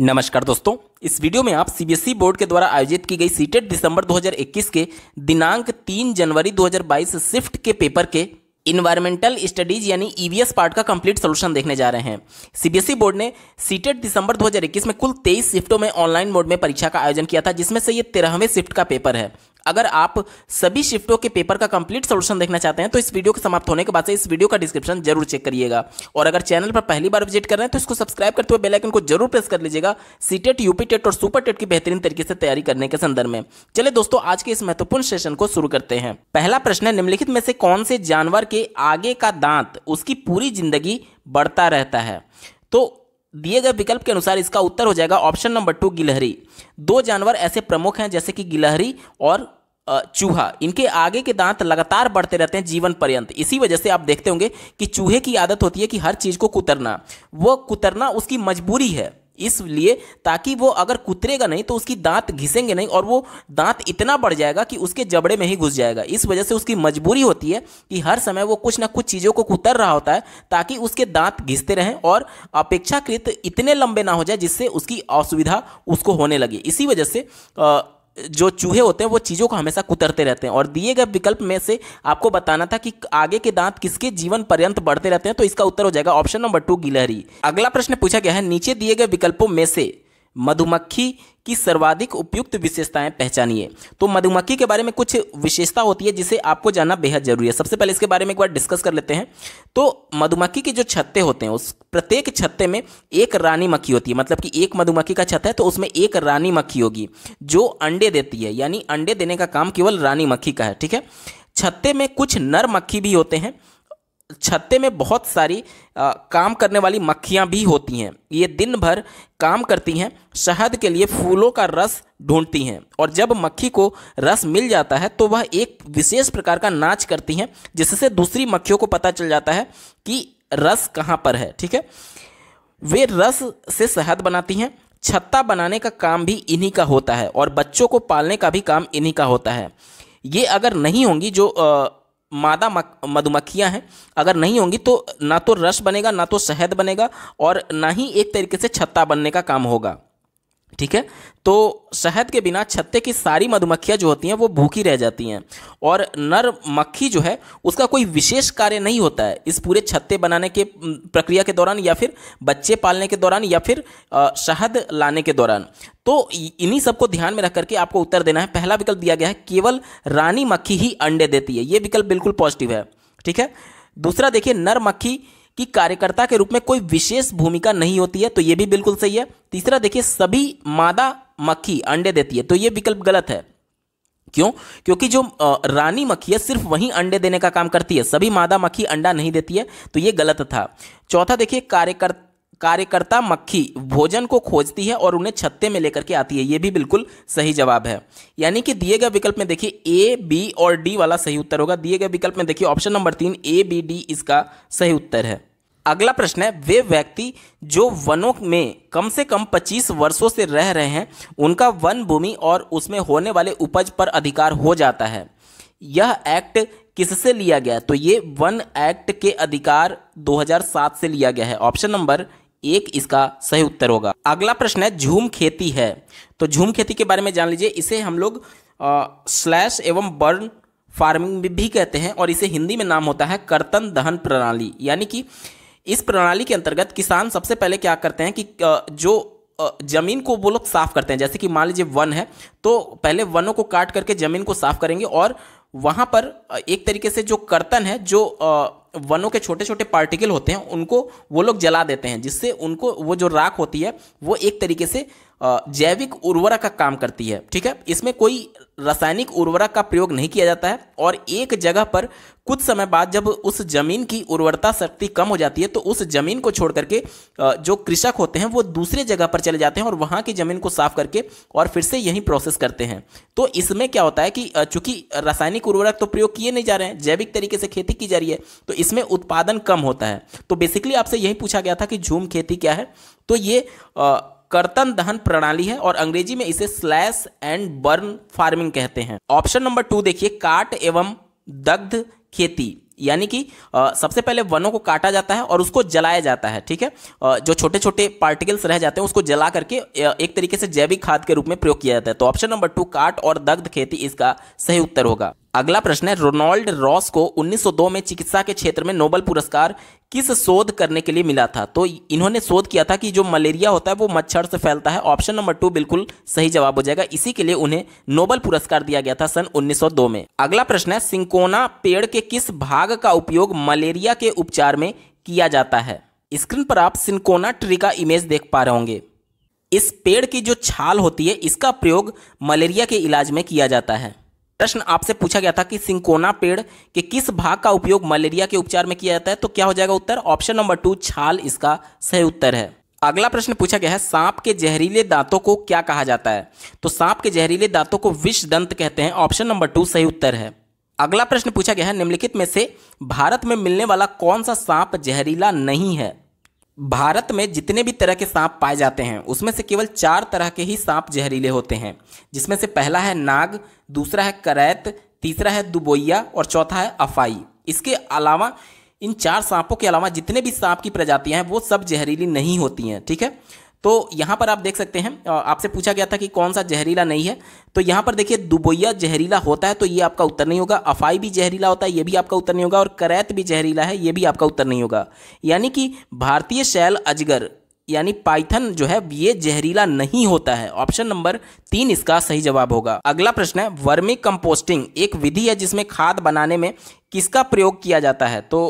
नमस्कार दोस्तों इस वीडियो में आप सीबीएसई e बोर्ड के द्वारा आयोजित की गई सीटेट दिसंबर 2021 के दिनांक 3 जनवरी 2022 शिफ्ट के पेपर के इन्वायरमेंटल स्टडीज यानी ईवीएस e पार्ट का कंप्लीट सोल्यूशन देखने जा रहे हैं सीबीएसई e बोर्ड ने सीटेट दिसंबर 2021 में कुल 23 शिफ्टों में ऑनलाइन मोड में परीक्षा का आयोजन किया था जिसमें से ये तेरहवें शिफ्ट का पेपर है अगर आप सभी शिफ्टों के पेपर का कंप्लीट सोल्यूशन देखना चाहते हैं तो इस वीडियो के समाप्त होने के बाद से इस वीडियो का डिस्क्रिप्शन जरूर चेक करिएगा और अगर चैनल पर पहली बार विजिट कर रहे हैं तो इसको सब्सक्राइब करते हुए बेलाइकन को जरूर प्रेस कर लीजिएगा सीटेट यूपी टेट और सुपर टेट की बेहतरीन तरीके से तैयारी करने के संदर्भ में चले दोस्तों आज के इस महत्वपूर्ण सेशन को शुरू करते हैं पहला प्रश्न है निम्नलिखित में से कौन से जानवर के आगे का दांत उसकी पूरी जिंदगी बढ़ता रहता है तो दिए गए विकल्प के अनुसार इसका उत्तर हो जाएगा ऑप्शन नंबर टू गिलहरी दो जानवर ऐसे प्रमुख हैं जैसे कि गिलहरी और चूहा इनके आगे के दांत लगातार बढ़ते रहते हैं जीवन पर्यंत इसी वजह से आप देखते होंगे कि चूहे की आदत होती है कि हर चीज़ को कुतरना वो कुतरना उसकी मजबूरी है इसलिए ताकि वो अगर कुतरेगा नहीं तो उसकी दांत घिसेंगे नहीं और वो दांत इतना बढ़ जाएगा कि उसके जबड़े में ही घुस जाएगा इस वजह से उसकी मजबूरी होती है कि हर समय वो कुछ ना कुछ चीज़ों को कुतर रहा होता है ताकि उसके दांत घिसते रहें और अपेक्षाकृत इतने लंबे ना हो जाए जिससे उसकी असुविधा उसको होने लगे इसी वजह से आ, जो चूहे होते हैं वो चीज़ों को हमेशा कुतरते रहते हैं और दिए गए विकल्प में से आपको बताना था कि आगे के दांत किसके जीवन पर्यंत बढ़ते रहते हैं तो इसका उत्तर हो जाएगा ऑप्शन नंबर टू गिलहरी अगला प्रश्न पूछा गया है नीचे दिए गए विकल्पों में से मधुमक्खी की सर्वाधिक उपयुक्त विशेषताएं पहचानिए तो मधुमक्खी के बारे में कुछ विशेषता होती है जिसे आपको जानना बेहद जरूरी है सबसे पहले इसके बारे में एक बार डिस्कस कर लेते हैं तो मधुमक्खी के जो छत्ते होते हैं उस प्रत्येक छत्ते में एक रानी मक्खी होती है मतलब कि एक मधुमक्खी का छत्ता है तो उसमें एक रानी मक्खी होगी जो अंडे देती है यानी अंडे देने का काम केवल रानी मक्खी का है ठीक है छत्ते में कुछ नर मक्खी भी होते हैं छत्ते में बहुत सारी आ, काम करने वाली मक्खियाँ भी होती हैं ये दिन भर काम करती हैं शहद के लिए फूलों का रस ढूंढती हैं और जब मक्खी को रस मिल जाता है तो वह एक विशेष प्रकार का नाच करती हैं जिससे दूसरी मक्खियों को पता चल जाता है कि रस कहाँ पर है ठीक है वे रस से शहद बनाती हैं छत्ता बनाने का काम भी इन्हीं का होता है और बच्चों को पालने का भी काम इन्हीं का होता है ये अगर नहीं होंगी जो आ, मादा मधुमक्खियाँ हैं अगर नहीं होंगी तो ना तो रस बनेगा ना तो शहद बनेगा और ना ही एक तरीके से छत्ता बनने का काम होगा ठीक है तो शहद के बिना छत्ते की सारी मधुमक्खियां जो होती हैं वो भूखी रह जाती हैं और नर मक्खी जो है उसका कोई विशेष कार्य नहीं होता है इस पूरे छत्ते बनाने के प्रक्रिया के दौरान या फिर बच्चे पालने के दौरान या फिर शहद लाने के दौरान तो इन्हीं सबको ध्यान में रख करके आपको उत्तर देना है पहला विकल्प दिया गया है केवल रानी मक्खी ही अंडे देती है ये विकल्प बिल्कुल पॉजिटिव है ठीक है दूसरा देखिए नर मक्खी कि कार्यकर्ता के रूप में कोई विशेष भूमिका नहीं होती है तो यह भी बिल्कुल सही है तीसरा देखिए सभी मादा मक्खी अंडे देती है तो यह विकल्प गलत है क्यों क्योंकि जो रानी मक्खी है सिर्फ वही अंडे देने का काम करती है सभी मादा मक्खी अंडा नहीं देती है तो यह गलत था चौथा देखिए कार्यकर्ता कार्यकर्ता मक्खी भोजन को खोजती है और उन्हें छत्ते में लेकर के आती है ये भी बिल्कुल सही जवाब है यानी कि दिए गए विकल्प में देखिए ए बी और डी वाला सही उत्तर होगा दिए गए विकल्प में देखिए ऑप्शन नंबर तीन ए बी डी इसका सही उत्तर है अगला प्रश्न है वे व्यक्ति जो वनों में कम से कम 25 वर्षों से रह रहे हैं उनका वन भूमि और उसमें होने वाले उपज पर अधिकार हो जाता है यह एक्ट किससे लिया गया तो ये वन एक्ट के अधिकार 2007 से लिया गया है ऑप्शन नंबर एक इसका सही उत्तर होगा अगला प्रश्न है झूम खेती है तो झूम खेती के बारे में जान लीजिए इसे हम लोग स्लैश एवं बर्न फार्मिंग भी, भी कहते हैं और इसे हिंदी में नाम होता है कर्तन दहन प्रणाली यानी कि इस प्रणाली के अंतर्गत किसान सबसे पहले क्या करते हैं कि जो जमीन को वो लोग साफ करते हैं जैसे कि मान लीजिए वन है तो पहले वनों को काट करके जमीन को साफ करेंगे और वहां पर एक तरीके से जो कर्तन है जो वनों के छोटे छोटे पार्टिकल होते हैं उनको वो लोग जला देते हैं जिससे उनको वो जो राख होती है वो एक तरीके से जैविक उर्वरक का काम करती है ठीक है इसमें कोई रासायनिक उर्वरक का प्रयोग नहीं किया जाता है और एक जगह पर कुछ समय बाद जब उस जमीन की उर्वरता शक्ति कम हो जाती है तो उस जमीन को छोड़ करके जो कृषक होते हैं वो दूसरे जगह पर चले जाते हैं और वहाँ की जमीन को साफ करके और फिर से यही प्रोसेस करते हैं तो इसमें क्या होता है कि चूंकि रासायनिक उर्वरक तो प्रयोग किए नहीं जा रहे हैं जैविक तरीके से खेती की जा रही है तो इसमें उत्पादन कम होता है तो बेसिकली आपसे यही पूछा गया था कि झूम खेती क्या है तो ये कर्तन दहन प्रणाली है और अंग्रेजी में इसे स्लैश एंड बर्न फार्मिंग कहते हैं ऑप्शन नंबर टू देखिए काट एवं दग्ध खेती यानी कि सबसे पहले वनों को काटा जाता है और उसको जलाया जाता है ठीक है जो छोटे छोटे पार्टिकल्स रह जाते हैं उसको जला करके एक तरीके से जैविक खाद के रूप में प्रयोग किया जाता है तो ऑप्शन नंबर टू काट और दग्ध खेती इसका सही उत्तर होगा अगला प्रश्न है रोनाल्ड रॉस को 1902 में चिकित्सा के क्षेत्र में नोबल पुरस्कार किस शोध करने के लिए मिला था तो इन्होंने शोध किया था कि जो मलेरिया होता है वो मच्छर से फैलता है ऑप्शन नंबर टू बिल्कुल सही जवाब हो जाएगा इसी के लिए उन्हें नोबल पुरस्कार दिया गया था सन 1902 में अगला प्रश्न है सिंकोना पेड़ के किस भाग का उपयोग मलेरिया के उपचार में किया जाता है स्क्रीन पर आप सिंकोना ट्री का इमेज देख पा रहे होंगे इस पेड़ की जो छाल होती है इसका प्रयोग मलेरिया के इलाज में किया जाता है प्रश्न आपसे पूछा गया था कि सिंकोना पेड़ के किस भाग का उपयोग मलेरिया के उपचार में किया जाता है तो क्या हो जाएगा उत्तर ऑप्शन नंबर टू छाल इसका सही उत्तर है अगला प्रश्न पूछा गया है सांप के जहरीले दांतों को क्या कहा जाता है तो सांप के जहरीले दांतों को विष दंत कहते हैं ऑप्शन नंबर टू सही उत्तर है अगला प्रश्न पूछा गया है निम्नलिखित में से भारत में मिलने वाला कौन सा सांप जहरीला नहीं है भारत में जितने भी तरह के सांप पाए जाते हैं उसमें से केवल चार तरह के ही सांप जहरीले होते हैं जिसमें से पहला है नाग दूसरा है करैत तीसरा है दुबोइया और चौथा है अफाई इसके अलावा इन चार सांपों के अलावा जितने भी सांप की प्रजातियां हैं वो सब जहरीली नहीं होती हैं ठीक है तो यहाँ पर आप देख सकते हैं आपसे पूछा गया था कि कौन सा जहरीला नहीं है तो यहाँ पर देखिए दुबैया जहरीला होता है तो ये आपका उत्तर नहीं होगा अफाई भी जहरीला होता है ये भी आपका उत्तर नहीं होगा और करैत भी जहरीला है ये भी आपका उत्तर नहीं होगा यानी कि भारतीय शैल अजगर यानी पाइथन जो है ये जहरीला नहीं होता है ऑप्शन नंबर तीन इसका सही जवाब होगा अगला प्रश्न है वर्मी कंपोस्टिंग एक विधि है जिसमें खाद बनाने में किसका प्रयोग किया जाता है तो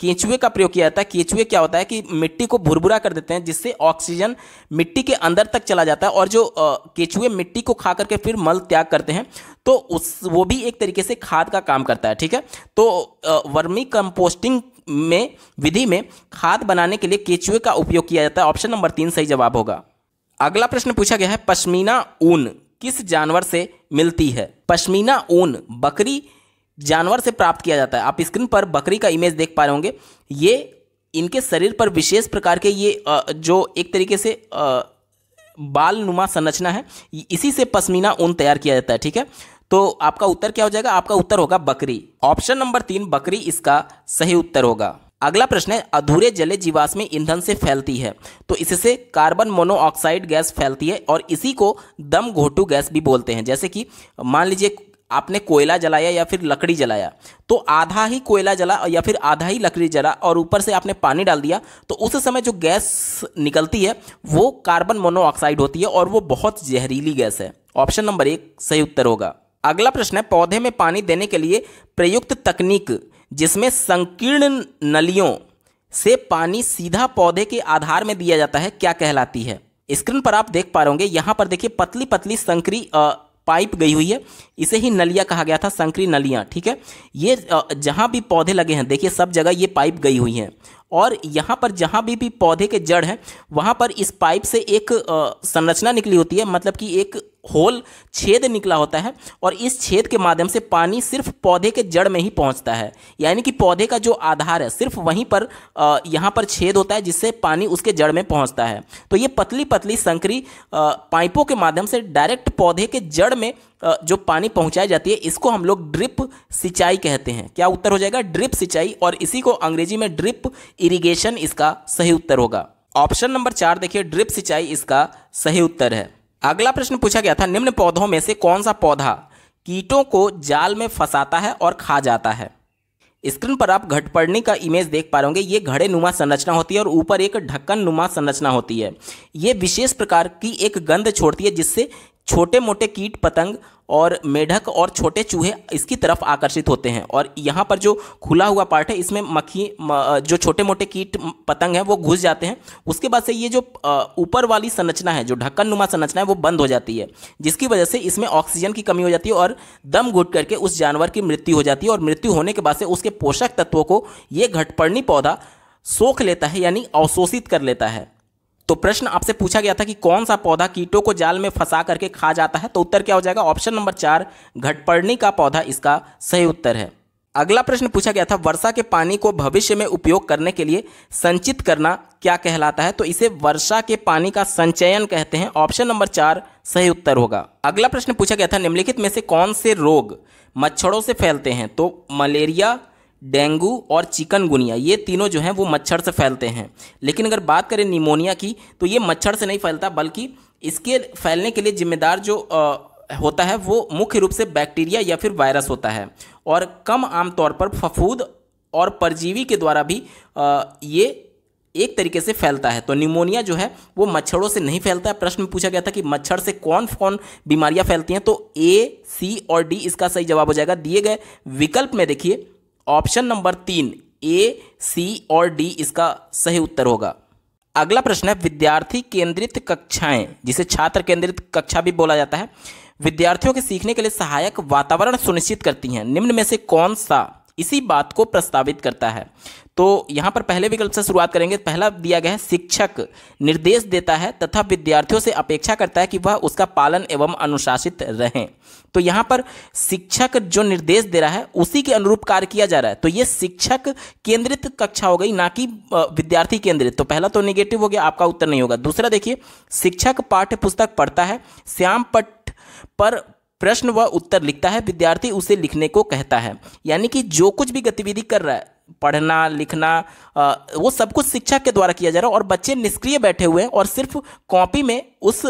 केंचुए का प्रयोग किया जाता है केंचुए क्या होता है कि मिट्टी को भुरभुरा कर देते हैं जिससे ऑक्सीजन मिट्टी के अंदर तक चला जाता है और जो केंचुए मिट्टी को खा करके फिर मल त्याग करते हैं तो उस वो भी एक तरीके से खाद का काम करता है ठीक है तो वर्मी कंपोस्टिंग में विधि में खाद बनाने के लिए केचुए का उपयोग किया जाता है ऑप्शन नंबर तीन सही जवाब होगा अगला प्रश्न पूछा गया है पश्मीना ऊन किस जानवर से मिलती है पश्मीना ऊन बकरी जानवर से प्राप्त किया जाता है आप स्क्रीन पर बकरी का इमेज देख पा रहे होंगे ये इनके शरीर पर विशेष प्रकार के ये जो एक तरीके से बाल नुमा संरचना है इसी से पश्मीना ऊन तैयार किया जाता है ठीक है तो आपका उत्तर क्या हो जाएगा आपका उत्तर होगा बकरी ऑप्शन नंबर तीन बकरी इसका सही उत्तर होगा अगला प्रश्न है अधूरे जले जीवाश्म ईंधन से फैलती है तो इससे कार्बन मोनोऑक्साइड गैस फैलती है और इसी को दम घोटू गैस भी बोलते हैं जैसे कि मान लीजिए आपने कोयला जलाया या फिर लकड़ी जलाया तो आधा ही कोयला जला या फिर आधा ही लकड़ी जला और ऊपर से आपने पानी डाल दिया तो उस समय जो गैस निकलती है वो कार्बन मोनोऑक्साइड होती है और वो बहुत जहरीली गैस है ऑप्शन नंबर एक सही उत्तर होगा अगला प्रश्न है पौधे में पानी देने के लिए प्रयुक्त तकनीक जिसमें संकीर्ण नलियों से पानी सीधा पौधे के आधार में दिया जाता है क्या कहलाती है स्क्रीन पर आप देख पा रहे होंगे यहां पर देखिए पतली पतली संकरी पाइप गई हुई है इसे ही नलिया कहा गया था संकरी नलिया ठीक है ये जहाँ भी पौधे लगे हैं देखिए सब जगह ये पाइप गई हुई हैं और यहाँ पर जहाँ भी भी पौधे के जड़ हैं वहाँ पर इस पाइप से एक संरचना निकली होती है मतलब कि एक होल छेद निकला होता है और इस छेद के माध्यम से पानी सिर्फ पौधे के जड़ में ही पहुंचता है यानी कि पौधे का जो आधार है सिर्फ वहीं पर यहाँ पर छेद होता है जिससे पानी उसके जड़ में पहुंचता है तो ये पतली पतली संकरी पाइपों के माध्यम से डायरेक्ट पौधे के जड़ में जो पानी पहुंचाई जाती है इसको हम लोग ड्रिप सिंचाई कहते हैं क्या उत्तर हो जाएगा ड्रिप सिंचाई और इसी को अंग्रेजी में ड्रिप इरिगेशन इसका सही उत्तर होगा ऑप्शन नंबर चार देखिए ड्रिप सिंचाई इसका सही उत्तर है अगला प्रश्न पूछा गया था निम्न पौधों में से कौन सा पौधा कीटों को जाल में फंसाता है और खा जाता है स्क्रीन पर आप घटपड़नी का इमेज देख पा रहे होंगे ये घड़े नुमा संरचना होती है और ऊपर एक ढक्कन नुमा संरचना होती है ये विशेष प्रकार की एक गंध छोड़ती है जिससे छोटे मोटे कीट पतंग और मेढक और छोटे चूहे इसकी तरफ आकर्षित होते हैं और यहाँ पर जो खुला हुआ पार्ट है इसमें मक्खी जो छोटे मोटे कीट पतंग हैं वो घुस जाते हैं उसके बाद से ये जो ऊपर वाली संरचना है जो ढक्कन नुमा संरचना है वो बंद हो जाती है जिसकी वजह से इसमें ऑक्सीजन की कमी हो जाती है और दम घुट करके उस जानवर की मृत्यु हो जाती है और मृत्यु होने के बाद से उसके पोषक तत्वों को ये घटपर्णी पौधा सोख लेता है यानी अवशोषित कर लेता है तो प्रश्न आपसे पूछा गया था कि कौन सा पौधा कीटों को जाल में फंसा करके खा जाता है तो उत्तर क्या हो जाएगा ऑप्शन नंबर चार घटपर्णी का पौधा इसका सही उत्तर है अगला प्रश्न पूछा गया था वर्षा के पानी को भविष्य में उपयोग करने के लिए संचित करना क्या कहलाता है तो इसे वर्षा के पानी का संचयन कहते हैं ऑप्शन नंबर चार सही उत्तर होगा अगला प्रश्न पूछा गया था निम्नलिखित में से कौन से रोग मच्छरों से फैलते हैं तो मलेरिया डेंगू और चिकनगुनिया ये तीनों जो हैं वो मच्छर से फैलते हैं लेकिन अगर बात करें निमोनिया की तो ये मच्छर से नहीं फैलता बल्कि इसके फैलने के लिए जिम्मेदार जो आ, होता है वो मुख्य रूप से बैक्टीरिया या फिर वायरस होता है और कम आमतौर पर फफूद और परजीवी के द्वारा भी आ, ये एक तरीके से फैलता है तो निमोनिया जो है वो मच्छरों से नहीं फैलता है प्रश्न में पूछा गया था कि मच्छर से कौन कौन बीमारियां फैलती हैं तो ए सी और डी इसका सही जवाब हो जाएगा दिए गए विकल्प में देखिए ऑप्शन नंबर तीन ए सी और डी इसका सही उत्तर होगा अगला प्रश्न है विद्यार्थी केंद्रित कक्षाएं जिसे छात्र केंद्रित कक्षा भी बोला जाता है विद्यार्थियों के सीखने के लिए सहायक वातावरण सुनिश्चित करती हैं निम्न में से कौन सा इसी बात को प्रस्तावित करता है तो यहाँ पर पहले विकल्प से शुरुआत करेंगे पहला दिया गया है शिक्षक निर्देश देता है तथा विद्यार्थियों से अपेक्षा करता है कि वह उसका पालन एवं अनुशासित रहें तो यहाँ पर शिक्षक जो निर्देश दे रहा है उसी के अनुरूप कार्य किया जा रहा है तो ये शिक्षक केंद्रित कक्षा हो गई ना कि विद्यार्थी केंद्रित तो पहला तो निगेटिव हो गया आपका उत्तर नहीं होगा दूसरा देखिए शिक्षक पाठ्य पुस्तक पढ़ता है श्याम पट पर प्रश्न व उत्तर लिखता है विद्यार्थी उसे लिखने को कहता है यानी कि जो कुछ भी गतिविधि कर रहा है पढ़ना लिखना वो सब कुछ शिक्षक के द्वारा किया जा रहा है और बच्चे निष्क्रिय बैठे हुए हैं और सिर्फ कॉपी में उस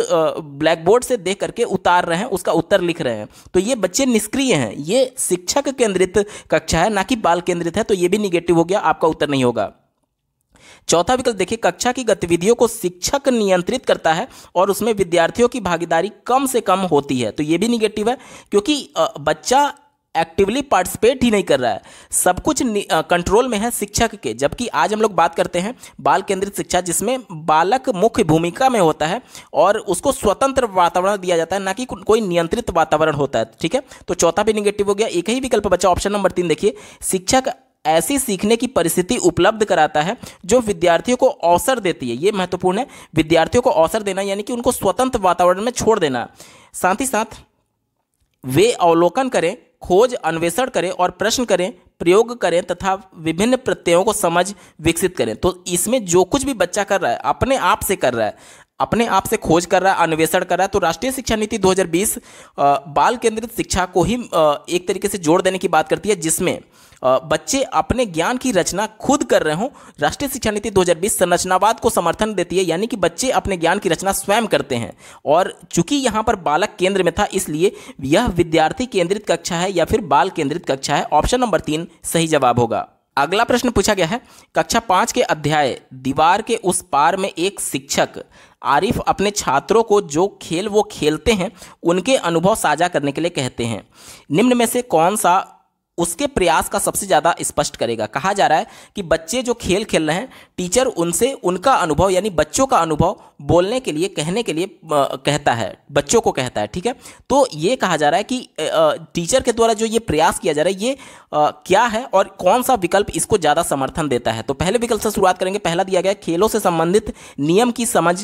ब्लैक बोर्ड से देख करके उतार रहे हैं उसका उत्तर लिख रहे हैं तो ये बच्चे निष्क्रिय हैं ये शिक्षक केंद्रित कक्षा है ना कि बाल केंद्रित है तो ये भी निगेटिव हो गया आपका उत्तर नहीं होगा चौथा विकल्प देखिए कक्षा की गतिविधियों को शिक्षक नियंत्रित करता है और उसमें विद्यार्थियों की भागीदारी कम से कम होती है तो ये भी निगेटिव है क्योंकि बच्चा एक्टिवली पार्टिसिपेट ही नहीं कर रहा है सब कुछ कंट्रोल में है शिक्षक के जबकि आज हम लोग बात करते हैं बाल केंद्रित शिक्षा जिसमें बालक मुख्य भूमिका में होता है और उसको स्वतंत्र वातावरण दिया जाता है ना कि को, कोई नियंत्रित वातावरण होता है ठीक है तो चौथा भी निगेटिव हो गया एक ही विकल्प बचा ऑप्शन नंबर तीन देखिए शिक्षक ऐसी सीखने की परिस्थिति उपलब्ध कराता है जो विद्यार्थियों को अवसर देती है ये महत्वपूर्ण है विद्यार्थियों को अवसर देना यानी कि उनको स्वतंत्र वातावरण में छोड़ देना साथ ही साथ वे अवलोकन करें खोज अन्वेषण करें और प्रश्न करें प्रयोग करें तथा विभिन्न प्रत्ययों को समझ विकसित करें तो इसमें जो कुछ भी बच्चा कर रहा है अपने आप से कर रहा है अपने आप से खोज कर रहा है अन्वेषण कर रहा है तो राष्ट्रीय शिक्षा नीति 2020 बाल केंद्रित शिक्षा को ही एक तरीके से जोड़ देने की बात करती है जिसमें बच्चे अपने ज्ञान की रचना खुद कर रहे हों राष्ट्रीय शिक्षा नीति 2020 संरचनावाद को समर्थन देती है यानी कि बच्चे अपने ज्ञान की रचना स्वयं करते हैं और चूंकि यहाँ पर बालक केंद्र में था इसलिए यह विद्यार्थी केंद्रित कक्षा है या फिर बाल केंद्रित कक्षा है ऑप्शन नंबर तीन सही जवाब होगा अगला प्रश्न पूछा गया है कक्षा पाँच के अध्याय दीवार के उस पार में एक शिक्षक आरिफ अपने छात्रों को जो खेल वो खेलते हैं उनके अनुभव साझा करने के लिए कहते हैं निम्न में से कौन सा उसके प्रयास का सबसे ज़्यादा स्पष्ट करेगा कहा जा रहा है कि बच्चे जो खेल खेल रहे हैं टीचर उनसे उनका अनुभव यानी बच्चों का अनुभव बोलने के लिए कहने के लिए कहता है बच्चों को कहता है ठीक है तो ये कहा जा रहा है कि टीचर के द्वारा जो ये प्रयास किया जा रहा है ये क्या है और कौन सा विकल्प इसको ज़्यादा समर्थन देता है तो पहले विकल्प से शुरुआत करेंगे पहला दिया गया खेलों से संबंधित नियम की समझ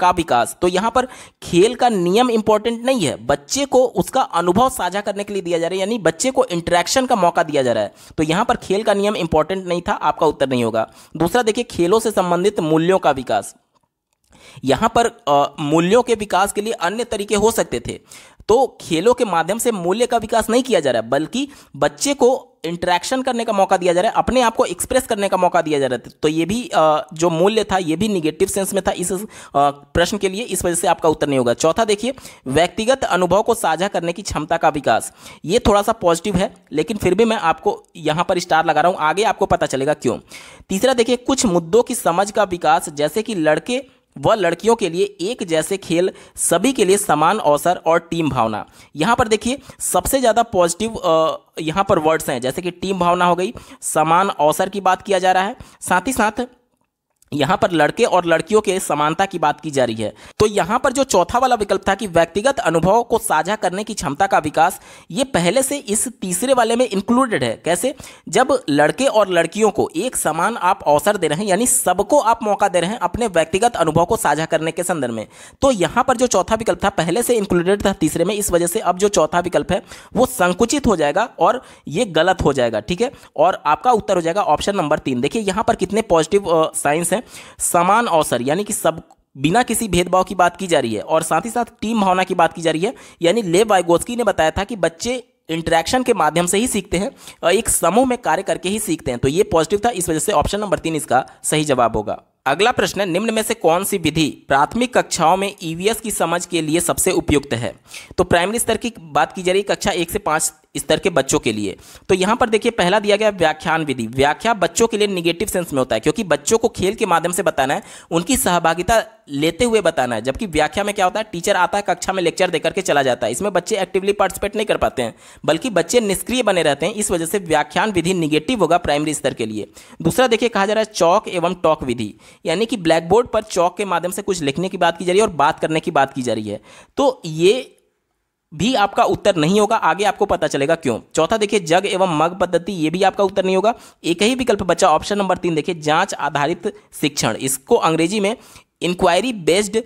का विकास तो यहां पर खेल का नियम इंपॉर्टेंट नहीं है बच्चे को उसका अनुभव साझा करने के लिए दिया जा रहा है यानी बच्चे को इंटरेक्शन का मौका दिया जा रहा है तो यहां पर खेल का नियम इंपॉर्टेंट नहीं था आपका उत्तर नहीं होगा दूसरा देखिए खेलों से संबंधित मूल्यों का विकास यहां पर मूल्यों के विकास के लिए अन्य तरीके हो सकते थे तो खेलों के माध्यम से मूल्य का विकास नहीं किया जा रहा है बल्कि बच्चे को इंटरेक्शन करने का मौका दिया जा रहा है अपने आप को एक्सप्रेस करने का मौका दिया जा रहा है तो ये भी जो मूल्य था ये भी निगेटिव सेंस में था इस प्रश्न के लिए इस वजह से आपका उत्तर नहीं होगा चौथा देखिए व्यक्तिगत अनुभव को साझा करने की क्षमता का विकास ये थोड़ा सा पॉजिटिव है लेकिन फिर भी मैं आपको यहाँ पर स्टार लगा रहा हूँ आगे आपको पता चलेगा क्यों तीसरा देखिए कुछ मुद्दों की समझ का विकास जैसे कि लड़के वह लड़कियों के लिए एक जैसे खेल सभी के लिए समान अवसर और टीम भावना यहाँ पर देखिए सबसे ज़्यादा पॉजिटिव यहाँ पर वर्ड्स हैं जैसे कि टीम भावना हो गई समान अवसर की बात किया जा रहा है साथ ही साथ यहाँ पर लड़के और लड़कियों के समानता की बात की जा रही है तो यहाँ पर जो चौथा वाला विकल्प था कि व्यक्तिगत अनुभव को साझा करने की क्षमता का विकास ये पहले से इस तीसरे वाले में इंक्लूडेड है कैसे जब लड़के और लड़कियों को एक समान आप अवसर दे रहे हैं यानी सबको आप मौका दे रहे हैं अपने व्यक्तिगत अनुभव को साझा करने के संदर्भ में तो यहाँ पर जो चौथा विकल्प था पहले से इंक्लूडेड था तीसरे में इस वजह से अब जो चौथा विकल्प है वो संकुचित हो जाएगा और ये गलत हो जाएगा ठीक है और आपका उत्तर हो जाएगा ऑप्शन नंबर तीन देखिए यहाँ पर कितने पॉजिटिव साइंस हैं है समान अवसर यानी कि सब बिना किसी भेदभाव की बात की जा रही है और साथ ही साथ टीम भावना की बात की जा रही है यानी लेव वाइगोस्की ने बताया था कि बच्चे इंटरेक्शन के माध्यम से ही सीखते हैं और एक समूह में कार्य करके ही सीखते हैं तो ये पॉजिटिव था इस वजह से ऑप्शन नंबर तीन इसका सही जवाब होगा अगला प्रश्न है निम्न में से कौन सी विधि प्राथमिक कक्षाओं में ईवीएस e की समझ के लिए सबसे उपयुक्त है तो प्राइमरी स्तर की बात की जा रही है कक्षा एक से पाँच स्तर के बच्चों के लिए तो यहां पर देखिए पहला दिया गया व्याख्यान विधि व्याख्या बच्चों के लिए निगेटिव सेंस में होता है क्योंकि बच्चों को खेल के माध्यम से बताना है उनकी सहभागिता लेते हुए बताना है जबकि व्याख्या में क्या होता है टीचर आता है कक्षा में लेक्चर देकर के चला जाता है इसमें बच्चे एक्टिवली पार्टिसिपेट नहीं कर पाते हैं बल्कि बच्चे निष्क्रिय बने रहते हैं इस वजह से व्याख्यान विधि निगेटिव होगा प्राइमरी स्तर के लिए दूसरा देखिए कहा जा रहा है चौक एवं टॉक विधि यानी कि ब्लैक बोर्ड पर चौक के माध्यम से कुछ लिखने की बात की जा रही है और बात करने की बात की जा रही है तो ये भी आपका उत्तर नहीं होगा आगे आपको पता चलेगा क्यों चौथा देखिए जग एवं मग पद्धति ये भी आपका उत्तर नहीं होगा एक ही विकल्प बचा ऑप्शन नंबर तीन देखिए जांच आधारित शिक्षण इसको अंग्रेजी में इंक्वायरी बेस्ड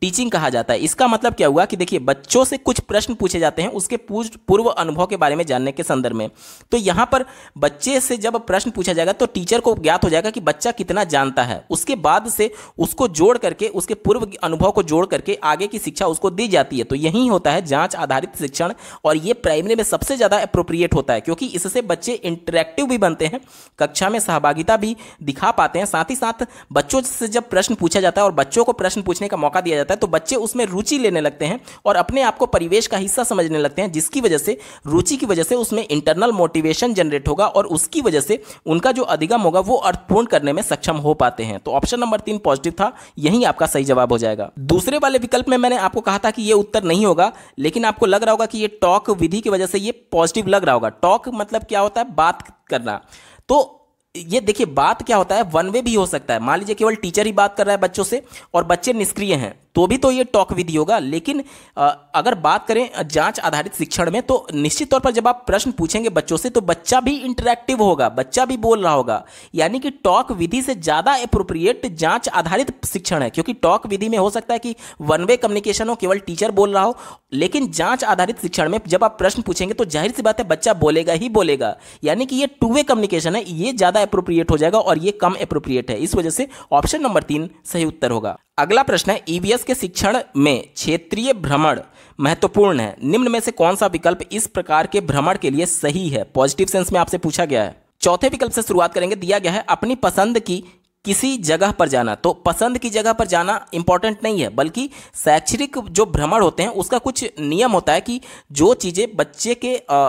टीचिंग कहा जाता है इसका मतलब क्या हुआ कि देखिए बच्चों से कुछ प्रश्न पूछे जाते हैं उसके पूर्व अनुभव के बारे में जानने के संदर्भ में तो यहाँ पर बच्चे से जब प्रश्न पूछा जाएगा तो टीचर को ज्ञात हो जाएगा कि बच्चा कितना जानता है उसके बाद से उसको जोड़ करके उसके पूर्व अनुभव को जोड़ करके आगे की शिक्षा उसको दी जाती है तो यही होता है जाँच आधारित शिक्षण और ये प्राइमरी में सबसे ज़्यादा अप्रोप्रिएट होता है क्योंकि इससे बच्चे इंटरेक्टिव भी बनते हैं कक्षा में सहभागिता भी दिखा पाते हैं साथ ही साथ बच्चों से जब प्रश्न पूछा जाता है और बच्चों को प्रश्न पूछने का मौका दिया किया जाता है तो बच्चे उसमें रुचि लेने लगते हैं और अपने आप को परिवेश का हिस्सा समझने लगते हैं जिसकी वजह से रुचि की वजह से उसमें इंटरनल मोटिवेशन जनरेट होगा और उसकी वजह से उनका जो अधिगम होगा वो अर्थपूर्ण करने में सक्षम हो पाते हैं तो ऑप्शन नंबर तीन पॉजिटिव था यही आपका सही जवाब हो जाएगा दूसरे वाले विकल्प में मैंने आपको कहा था कि ये उत्तर नहीं होगा लेकिन आपको लग रहा होगा कि ये टॉक विधि की वजह से ये पॉजिटिव लग रहा होगा टॉक मतलब क्या होता है बात करना तो ये देखिए बात क्या होता है वन वे भी हो सकता है मान लीजिए केवल टीचर ही बात कर रहा है बच्चों से और बच्चे निष्क्रिय हैं तो भी तो ये टॉक विधि होगा लेकिन अगर बात करें जांच आधारित शिक्षण में तो निश्चित तौर पर जब आप प्रश्न पूछेंगे बच्चों से तो बच्चा भी इंटरेक्टिव होगा बच्चा भी बोल रहा होगा यानी कि टॉक विधि से ज़्यादा अप्रोप्रिएट जांच आधारित शिक्षण है क्योंकि टॉक विधि में हो सकता है कि वन वे कम्युनिकेशन हो केवल टीचर बोल रहा हो लेकिन जांच आधारित शिक्षण में जब आप प्रश्न पूछेंगे तो जाहिर सी बात है बच्चा बोलेगा ही बोलेगा यानी कि ये टू वे कम्युनिकेशन है ये ज़्यादा अप्रोप्रिएट हो जाएगा और ये कम अप्रोप्रिएट है इस वजह से ऑप्शन नंबर तीन सही उत्तर होगा अगला प्रश्न है ईवीएस e के शिक्षण में क्षेत्रीय भ्रमण महत्वपूर्ण है निम्न में से कौन सा विकल्प इस प्रकार के भ्रमण के लिए सही है पॉजिटिव सेंस में आपसे पूछा गया है चौथे विकल्प से शुरुआत करेंगे दिया गया है अपनी पसंद की किसी जगह पर जाना तो पसंद की जगह पर जाना इंपॉर्टेंट नहीं है बल्कि शैक्षणिक जो भ्रमण होते हैं उसका कुछ नियम होता है कि जो चीज़ें बच्चे के आ,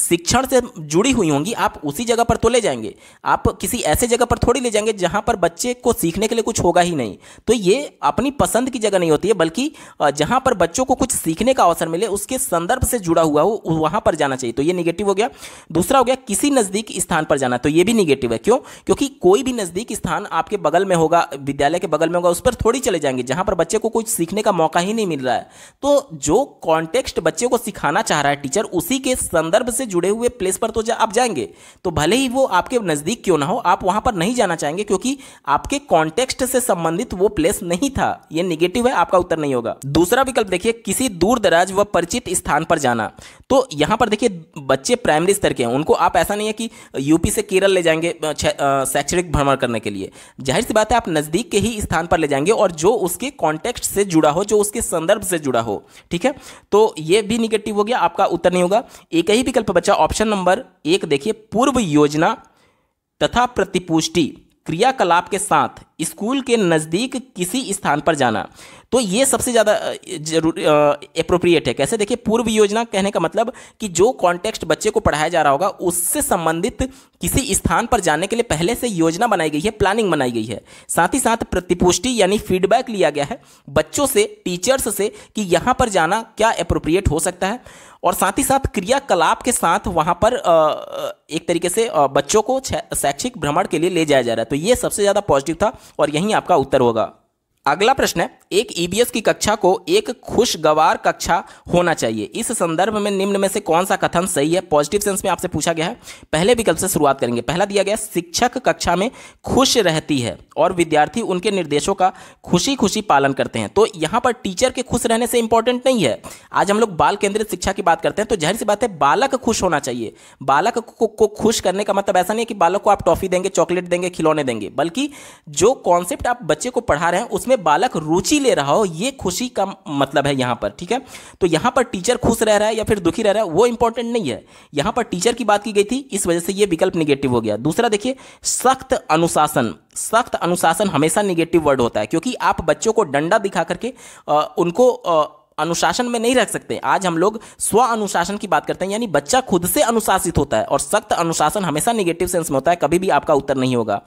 शिक्षण से जुड़ी हुई होंगी आप उसी जगह पर तो ले जाएंगे आप किसी ऐसे जगह पर थोड़ी ले जाएंगे जहां पर बच्चे को सीखने के लिए कुछ होगा ही नहीं तो ये अपनी पसंद की जगह नहीं होती है बल्कि जहां पर बच्चों को कुछ सीखने का अवसर मिले उसके संदर्भ से जुड़ा हुआ हो वहां पर जाना चाहिए तो ये निगेटिव हो गया दूसरा हो गया किसी नज़दीक स्थान पर जाना तो ये भी निगेटिव है क्यों क्योंकि कोई भी नज़दीक स्थान आपके बगल में होगा विद्यालय के बगल में होगा उस पर थोड़ी चले जाएंगे जहाँ पर बच्चे को कुछ सीखने का मौका ही नहीं मिल रहा है तो जो कॉन्टेक्स्ट बच्चे को सिखाना चाह रहा है टीचर उसी के संदर्भ से जुड़े हुए प्लेस पर तो जा, आप जाएंगे तो भले ही वो आपके नज़दीक क्यों ना हो आप वहाँ पर नहीं जाना चाहेंगे क्योंकि आपके कॉन्टेक्स्ट से संबंधित वो प्लेस नहीं था ये निगेटिव है आपका उत्तर नहीं होगा दूसरा विकल्प देखिए किसी दूर दराज व परिचित स्थान पर जाना तो यहाँ पर देखिए बच्चे प्राइमरी स्तर के हैं उनको आप ऐसा नहीं है कि यूपी से केरल ले जाएंगे शैक्षणिक भ्रमण करने के लिए जाहिर सी बात है आप नज़दीक के ही स्थान पर ले जाएंगे और जो उसके कॉन्टेक्स्ट से जुड़ा हो जो उसके संदर्भ से जुड़ा हो ठीक है तो ये भी निगेटिव हो गया आपका उत्तर नहीं होगा एक ही विकल्प बच्चा ऑप्शन नंबर एक देखिए पूर्व योजना तथा प्रतिपुष्टि क्रियाकलाप के साथ स्कूल के नज़दीक किसी स्थान पर जाना तो ये सबसे ज़्यादा जरूरी अप्रोप्रिएट है कैसे देखिए पूर्व योजना कहने का मतलब कि जो कॉन्टेक्स्ट बच्चे को पढ़ाया जा रहा होगा उससे संबंधित किसी स्थान पर जाने के लिए पहले से योजना बनाई गई है प्लानिंग बनाई गई है साथ ही साथ प्रतिपुष्टि यानी फीडबैक लिया गया है बच्चों से टीचर्स से कि यहाँ पर जाना क्या अप्रोप्रिएट हो सकता है और साथ ही साथ क्रियाकलाप के साथ वहाँ पर एक तरीके से बच्चों को शैक्षिक भ्रमण के लिए ले जाया जा रहा है तो ये सबसे ज़्यादा पॉजिटिव था और यहीं आपका उत्तर होगा अगला प्रश्न है एक ईबीएस e की कक्षा को एक खुशगवार कक्षा होना चाहिए इस संदर्भ में निम्न में से कौन सा कथन सही है पॉजिटिव सेंस में आपसे पूछा गया है पहले विकल्प से शुरुआत करेंगे पहला दिया गया शिक्षक कक्षा में खुश रहती है और विद्यार्थी उनके निर्देशों का खुशी खुशी पालन करते हैं तो यहां पर टीचर के खुश रहने से इंपॉर्टेंट नहीं है आज हम लोग बाल केंद्रित शिक्षा की बात करते हैं तो जहर सी बात है बालक खुश होना चाहिए बालक को खुश करने का मतलब ऐसा नहीं है कि बालक को आप टॉफी देंगे चॉकलेट देंगे खिलौने देंगे बल्कि जो कॉन्सेप्ट आप बच्चे को पढ़ा रहे हैं उसमें में बालक रुचि ले रहा हो ये खुशी का मतलब है यहाँ पर ठीक है तो यहाँ पर टीचर खुश रह रहा है या फिर दुखी रह रहा है वो इंपॉर्टेंट नहीं है यहाँ पर टीचर की बात की गई थी इस वजह से ये विकल्प निगेटिव हो गया दूसरा देखिए सख्त अनुशासन सख्त अनुशासन हमेशा निगेटिव वर्ड होता है क्योंकि आप बच्चों को डंडा दिखा करके आ, उनको आ, अनुशासन में नहीं रख सकते आज हम लोग स्व अनुशासन की बात करते हैं यानी बच्चा खुद से अनुशासित होता है और सख्त अनुशासन हमेशा निगेटिव सेंस में होता है कभी भी आपका उत्तर नहीं होगा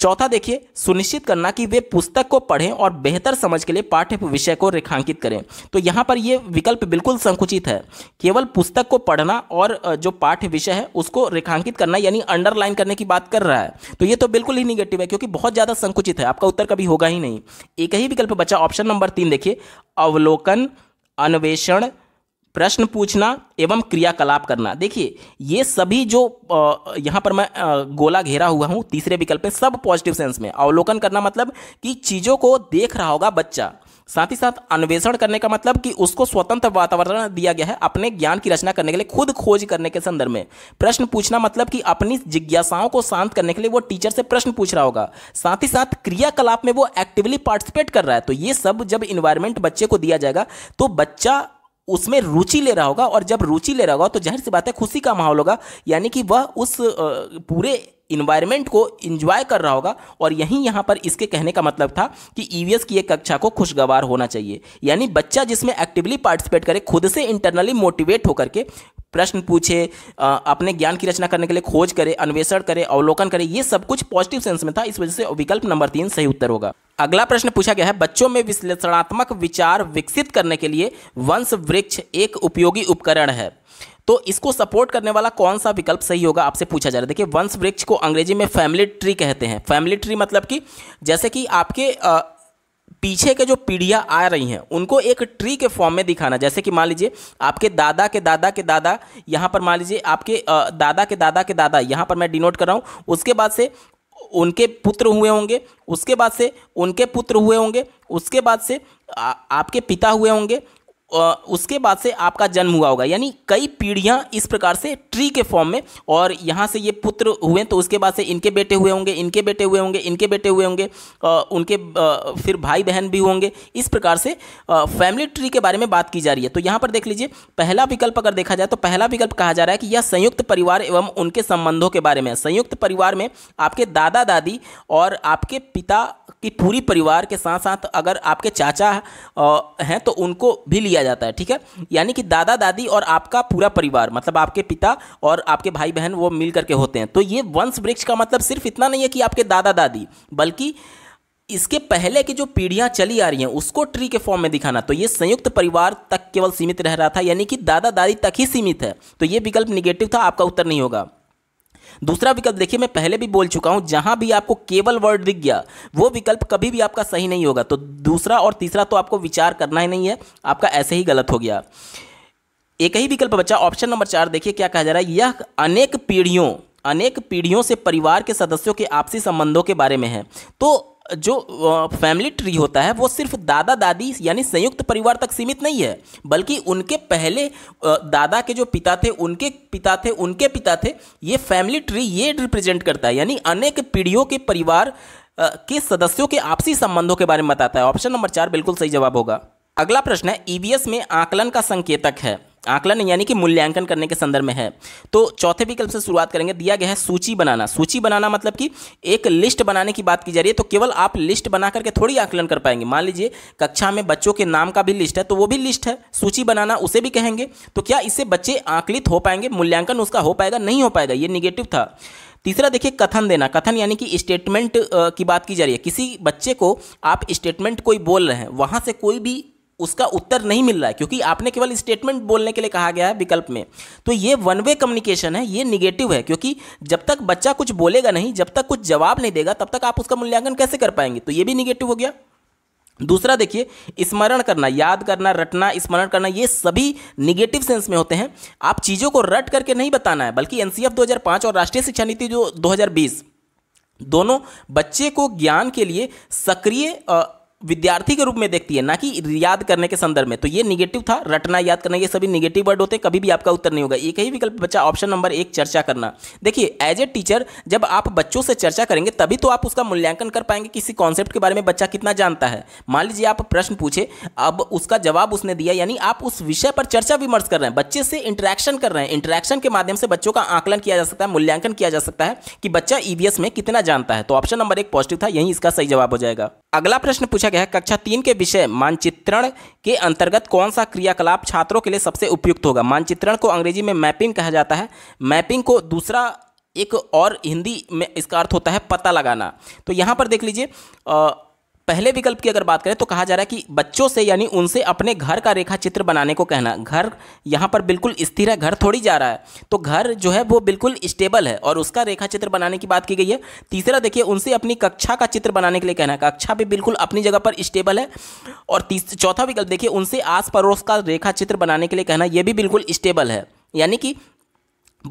चौथा देखिए सुनिश्चित करना कि वे पुस्तक को पढ़ें और बेहतर समझ के लिए पाठ्य विषय को रेखांकित करें तो यहाँ पर ये विकल्प बिल्कुल संकुचित है केवल पुस्तक को पढ़ना और जो पाठ्य विषय है उसको रेखांकित करना यानी अंडरलाइन करने की बात कर रहा है तो ये तो बिल्कुल ही निगेटिव है क्योंकि बहुत ज़्यादा संकुचित है आपका उत्तर कभी होगा ही नहीं एक ही विकल्प बचा ऑप्शन नंबर तीन देखिए अवलोकन अन्वेषण प्रश्न पूछना एवं क्रियाकलाप करना देखिए ये सभी जो यहाँ पर मैं गोला घेरा हुआ हूँ तीसरे विकल्प में सब पॉजिटिव सेंस में अवलोकन करना मतलब कि चीज़ों को देख रहा होगा बच्चा साथ ही साथ अन्वेषण करने का मतलब कि उसको स्वतंत्र वातावरण दिया गया है अपने ज्ञान की रचना करने के लिए खुद खोज करने के संदर्भ में प्रश्न पूछना मतलब कि अपनी जिज्ञासाओं को शांत करने के लिए वो टीचर से प्रश्न पूछ रहा होगा साथ ही साथ क्रियाकलाप में वो एक्टिवली पार्टिसिपेट कर रहा है तो ये सब जब इन्वायरमेंट बच्चे को दिया जाएगा तो बच्चा उसमें रुचि ले रहा होगा और जब रुचि ले रहा होगा तो जाहिर सी बात है खुशी का माहौल होगा यानी कि वह उस पूरे इन्वायरमेंट को इंजॉय कर रहा होगा और यहीं यहाँ पर इसके कहने का मतलब था कि ईवीएस e की एक कक्षा को खुशगवार होना चाहिए यानी बच्चा जिसमें एक्टिवली पार्टिसिपेट करे खुद से इंटरनली मोटिवेट होकर के प्रश्न पूछे अपने ज्ञान की रचना करने के लिए खोज करे अन्वेषण करे अवलोकन करे ये सब कुछ पॉजिटिव सेंस में था इस वजह से विकल्प नंबर तीन सही उत्तर होगा अगला प्रश्न पूछा गया है बच्चों में विश्लेषणात्मक विचार विकसित करने के लिए वंश वृक्ष एक उपयोगी उपकरण है तो इसको सपोर्ट करने वाला कौन सा विकल्प सही होगा आपसे पूछा जा रहा है देखिए वंश वृक्ष को अंग्रेजी में फैमिली ट्री कहते हैं फैमिली ट्री मतलब कि जैसे कि आपके आ, पीछे के जो पीढ़ियाँ आ रही हैं उनको एक ट्री के फॉर्म में दिखाना जैसे कि मान लीजिए आपके दादा के दादा के दादा यहाँ पर मान लीजिए आपके दादा के दादा के दादा यहाँ पर मैं डिनोट कर रहा हूँ उसके बाद से उनके पुत्र हुए होंगे उसके बाद से उनके पुत्र हुए होंगे उसके बाद से आ, आपके पिता हुए होंगे उसके बाद से आपका जन्म हुआ होगा यानी कई पीढ़ियाँ इस प्रकार से ट्री के फॉर्म में और यहाँ से ये पुत्र हुए तो उसके बाद से इनके बेटे हुए होंगे इनके बेटे हुए होंगे इनके बेटे हुए होंगे उनके फिर भाई बहन भी होंगे इस प्रकार से फैमिली ट्री के बारे में बात की जा रही है तो यहाँ पर देख लीजिए पहला विकल्प अगर देखा जाए तो पहला विकल्प कहा जा रहा है कि यह संयुक्त परिवार एवं उनके संबंधों के बारे में संयुक्त परिवार में आपके दादा दादी और आपके पिता कि पूरी परिवार के साथ साथ अगर आपके चाचा हैं तो उनको भी लिया जाता है ठीक है यानी कि दादा दादी और आपका पूरा परिवार मतलब आपके पिता और आपके भाई बहन वो मिल करके होते हैं तो ये वंश वृक्ष का मतलब सिर्फ इतना नहीं है कि आपके दादा दादी बल्कि इसके पहले की जो पीढ़ियां चली आ रही हैं उसको ट्री के फॉर्म में दिखाना तो ये संयुक्त परिवार तक केवल सीमित रह रहा था यानी कि दादा दादी तक ही सीमित है तो ये विकल्प निगेटिव था आपका उत्तर नहीं होगा दूसरा विकल्प देखिए मैं पहले भी बोल चुका हूं जहां भी आपको केवल वर्ड दिख गया वो विकल्प कभी भी आपका सही नहीं होगा तो दूसरा और तीसरा तो आपको विचार करना ही नहीं है आपका ऐसे ही गलत हो गया एक ही विकल्प बचा ऑप्शन नंबर चार देखिए क्या कहा जा रहा है यह अनेक पीढ़ियों अनेक पीढ़ियों से परिवार के सदस्यों के आपसी संबंधों के बारे में है तो जो फैमिली ट्री होता है वो सिर्फ दादा दादी यानी संयुक्त परिवार तक सीमित नहीं है बल्कि उनके पहले दादा के जो पिता थे उनके पिता थे उनके पिता थे ये फैमिली ट्री ये रिप्रेजेंट करता है यानी अनेक पीढ़ियों के परिवार के सदस्यों के आपसी संबंधों के बारे में बताता है ऑप्शन नंबर चार बिल्कुल सही जवाब होगा अगला प्रश्न है ईवीएस e में आकलन का संकेतक है आकलन यानी कि मूल्यांकन करने के संदर्भ में है तो चौथे विकल्प से शुरुआत करेंगे दिया गया है सूची बनाना सूची बनाना मतलब कि एक लिस्ट बनाने की बात की जा रही है तो केवल आप लिस्ट बना करके थोड़ी आकलन कर पाएंगे मान लीजिए कक्षा में बच्चों के नाम का भी लिस्ट है तो वो भी लिस्ट है सूची बनाना उसे भी कहेंगे तो क्या इससे बच्चे आकलित हो पाएंगे मूल्यांकन उसका हो पाएगा नहीं हो पाएगा ये निगेटिव था तीसरा देखिए कथन देना कथन यानी कि स्टेटमेंट की बात की जा रही है किसी बच्चे को आप स्टेटमेंट कोई बोल रहे हैं वहाँ से कोई भी उसका उत्तर नहीं मिल रहा है क्योंकि आपने केवल स्टेटमेंट बोलने के लिए कहा गया है विकल्प में तो ये वन वे कम्युनिकेशन है ये निगेटिव है क्योंकि जब तक बच्चा कुछ बोलेगा नहीं जब तक कुछ जवाब नहीं देगा तब तक आप उसका मूल्यांकन कैसे कर पाएंगे तो ये भी निगेटिव हो गया दूसरा देखिए स्मरण करना याद करना रटना स्मरण करना ये सभी निगेटिव सेंस में होते हैं आप चीज़ों को रट करके नहीं बताना है बल्कि एन 2005 और राष्ट्रीय शिक्षा नीति जो 2020 दोनों बच्चे को ज्ञान के लिए सक्रिय विद्यार्थी के रूप में देखती है ना कि याद करने के संदर्भ में तो ये निगेटिव था रटना याद करना ये सभी निगेटिव वर्ड होते हैं कभी भी आपका उत्तर नहीं होगा एक ही विकल्प बच्चा ऑप्शन नंबर एक चर्चा करना देखिए एज ए टीचर जब आप बच्चों से चर्चा करेंगे तभी तो आप उसका मूल्यांकन कर पाएंगे किसी कॉन्सेप्ट के बारे में बच्चा कितना जानता है मान लीजिए आप प्रश्न पूछे अब उसका जवाब उसने दिया यानी आप उस विषय पर चर्चा विमर्श कर रहे हैं बच्चे से इंटरेक्शन कर रहे हैं इंटरेक्शन के माध्यम से बच्चों का आंकलन किया जा सकता है मूल्यांकन किया जा सकता है कि बच्चा ईवीएस e में कितना जानता है तो ऑप्शन नंबर एक पॉजिटिव था यही इसका सही जवाब हो जाएगा अगला प्रश्न पूछा गया है कक्षा तीन के विषय मानचित्रण के अंतर्गत कौन सा क्रियाकलाप छात्रों के लिए सबसे उपयुक्त होगा मानचित्रण को अंग्रेजी में मैपिंग कहा जाता है मैपिंग को दूसरा एक और हिंदी में इसका अर्थ होता है पता लगाना तो यहाँ पर देख लीजिए पहले विकल्प की अगर बात करें तो कहा जा रहा है कि बच्चों से यानी उनसे अपने घर का रेखा चित्र बनाने को कहना घर यहाँ पर बिल्कुल स्थिर है घर थोड़ी जा रहा है तो घर जो है वो बिल्कुल स्टेबल है और उसका रेखा चित्र बनाने की बात की गई है तीसरा देखिए उनसे अपनी कक्षा का चित्र बनाने के लिए कहना कक्षा भी बिल्कुल अपनी जगह पर स्टेबल है और चौथा विकल्प देखिए उनसे आस पड़ोस का रेखा चित्र बनाने के लिए कहना यह भी बिल्कुल स्टेबल है यानी कि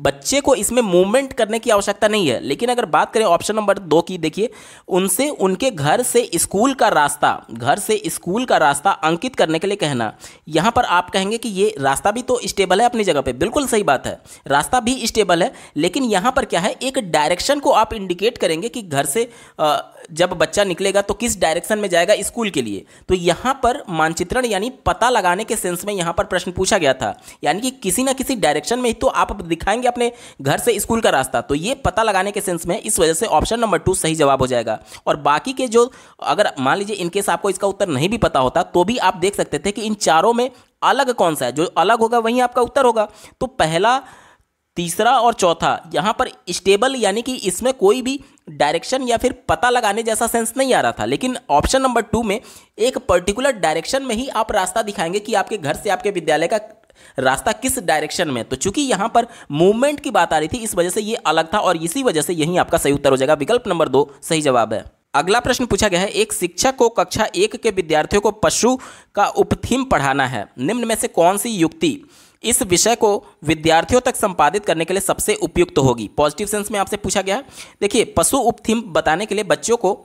बच्चे को इसमें मूवमेंट करने की आवश्यकता नहीं है लेकिन अगर बात करें ऑप्शन नंबर दो की देखिए उनसे उनके घर से स्कूल का रास्ता घर से स्कूल का रास्ता अंकित करने के लिए कहना यहाँ पर आप कहेंगे कि ये रास्ता भी तो स्टेबल है अपनी जगह पे बिल्कुल सही बात है रास्ता भी स्टेबल है लेकिन यहाँ पर क्या है एक डायरेक्शन को आप इंडिकेट करेंगे कि घर से आ, जब बच्चा निकलेगा तो किस डायरेक्शन में जाएगा स्कूल के लिए तो यहाँ पर मानचित्रण यानी पता लगाने के सेंस में यहाँ पर प्रश्न पूछा गया था यानी कि किसी ना किसी डायरेक्शन में ही तो आप दिखाएंगे अपने घर से स्कूल का रास्ता तो ये पता लगाने के सेंस में इस वजह से ऑप्शन नंबर टू सही जवाब हो जाएगा और बाकी के जो अगर मान लीजिए इनकेस आपको इसका उत्तर नहीं भी पता होता तो भी आप देख सकते थे कि इन चारों में अलग कौन सा है जो अलग होगा वहीं आपका उत्तर होगा तो पहला तीसरा और चौथा यहाँ पर स्टेबल यानी कि इसमें कोई भी डायरेक्शन या फिर पता लगाने जैसा सेंस नहीं आ रहा था लेकिन ऑप्शन नंबर टू में एक पर्टिकुलर डायरेक्शन में ही आप रास्ता दिखाएंगे कि आपके घर से आपके विद्यालय का रास्ता किस डायरेक्शन में तो चूंकि यहां पर मूवमेंट की बात आ रही थी इस वजह से ये अलग था और इसी वजह से यही आपका सही उत्तर हो जाएगा विकल्प नंबर दो सही जवाब है अगला प्रश्न पूछा गया है एक शिक्षक को कक्षा एक के विद्यार्थियों को पशु का उपथीम पढ़ाना है निम्न में से कौन सी युक्ति इस विषय को विद्यार्थियों तक संपादित करने के लिए सबसे उपयुक्त तो होगी पॉजिटिव सेंस में आपसे पूछा गया है देखिए पशु उपथीम बताने के लिए बच्चों को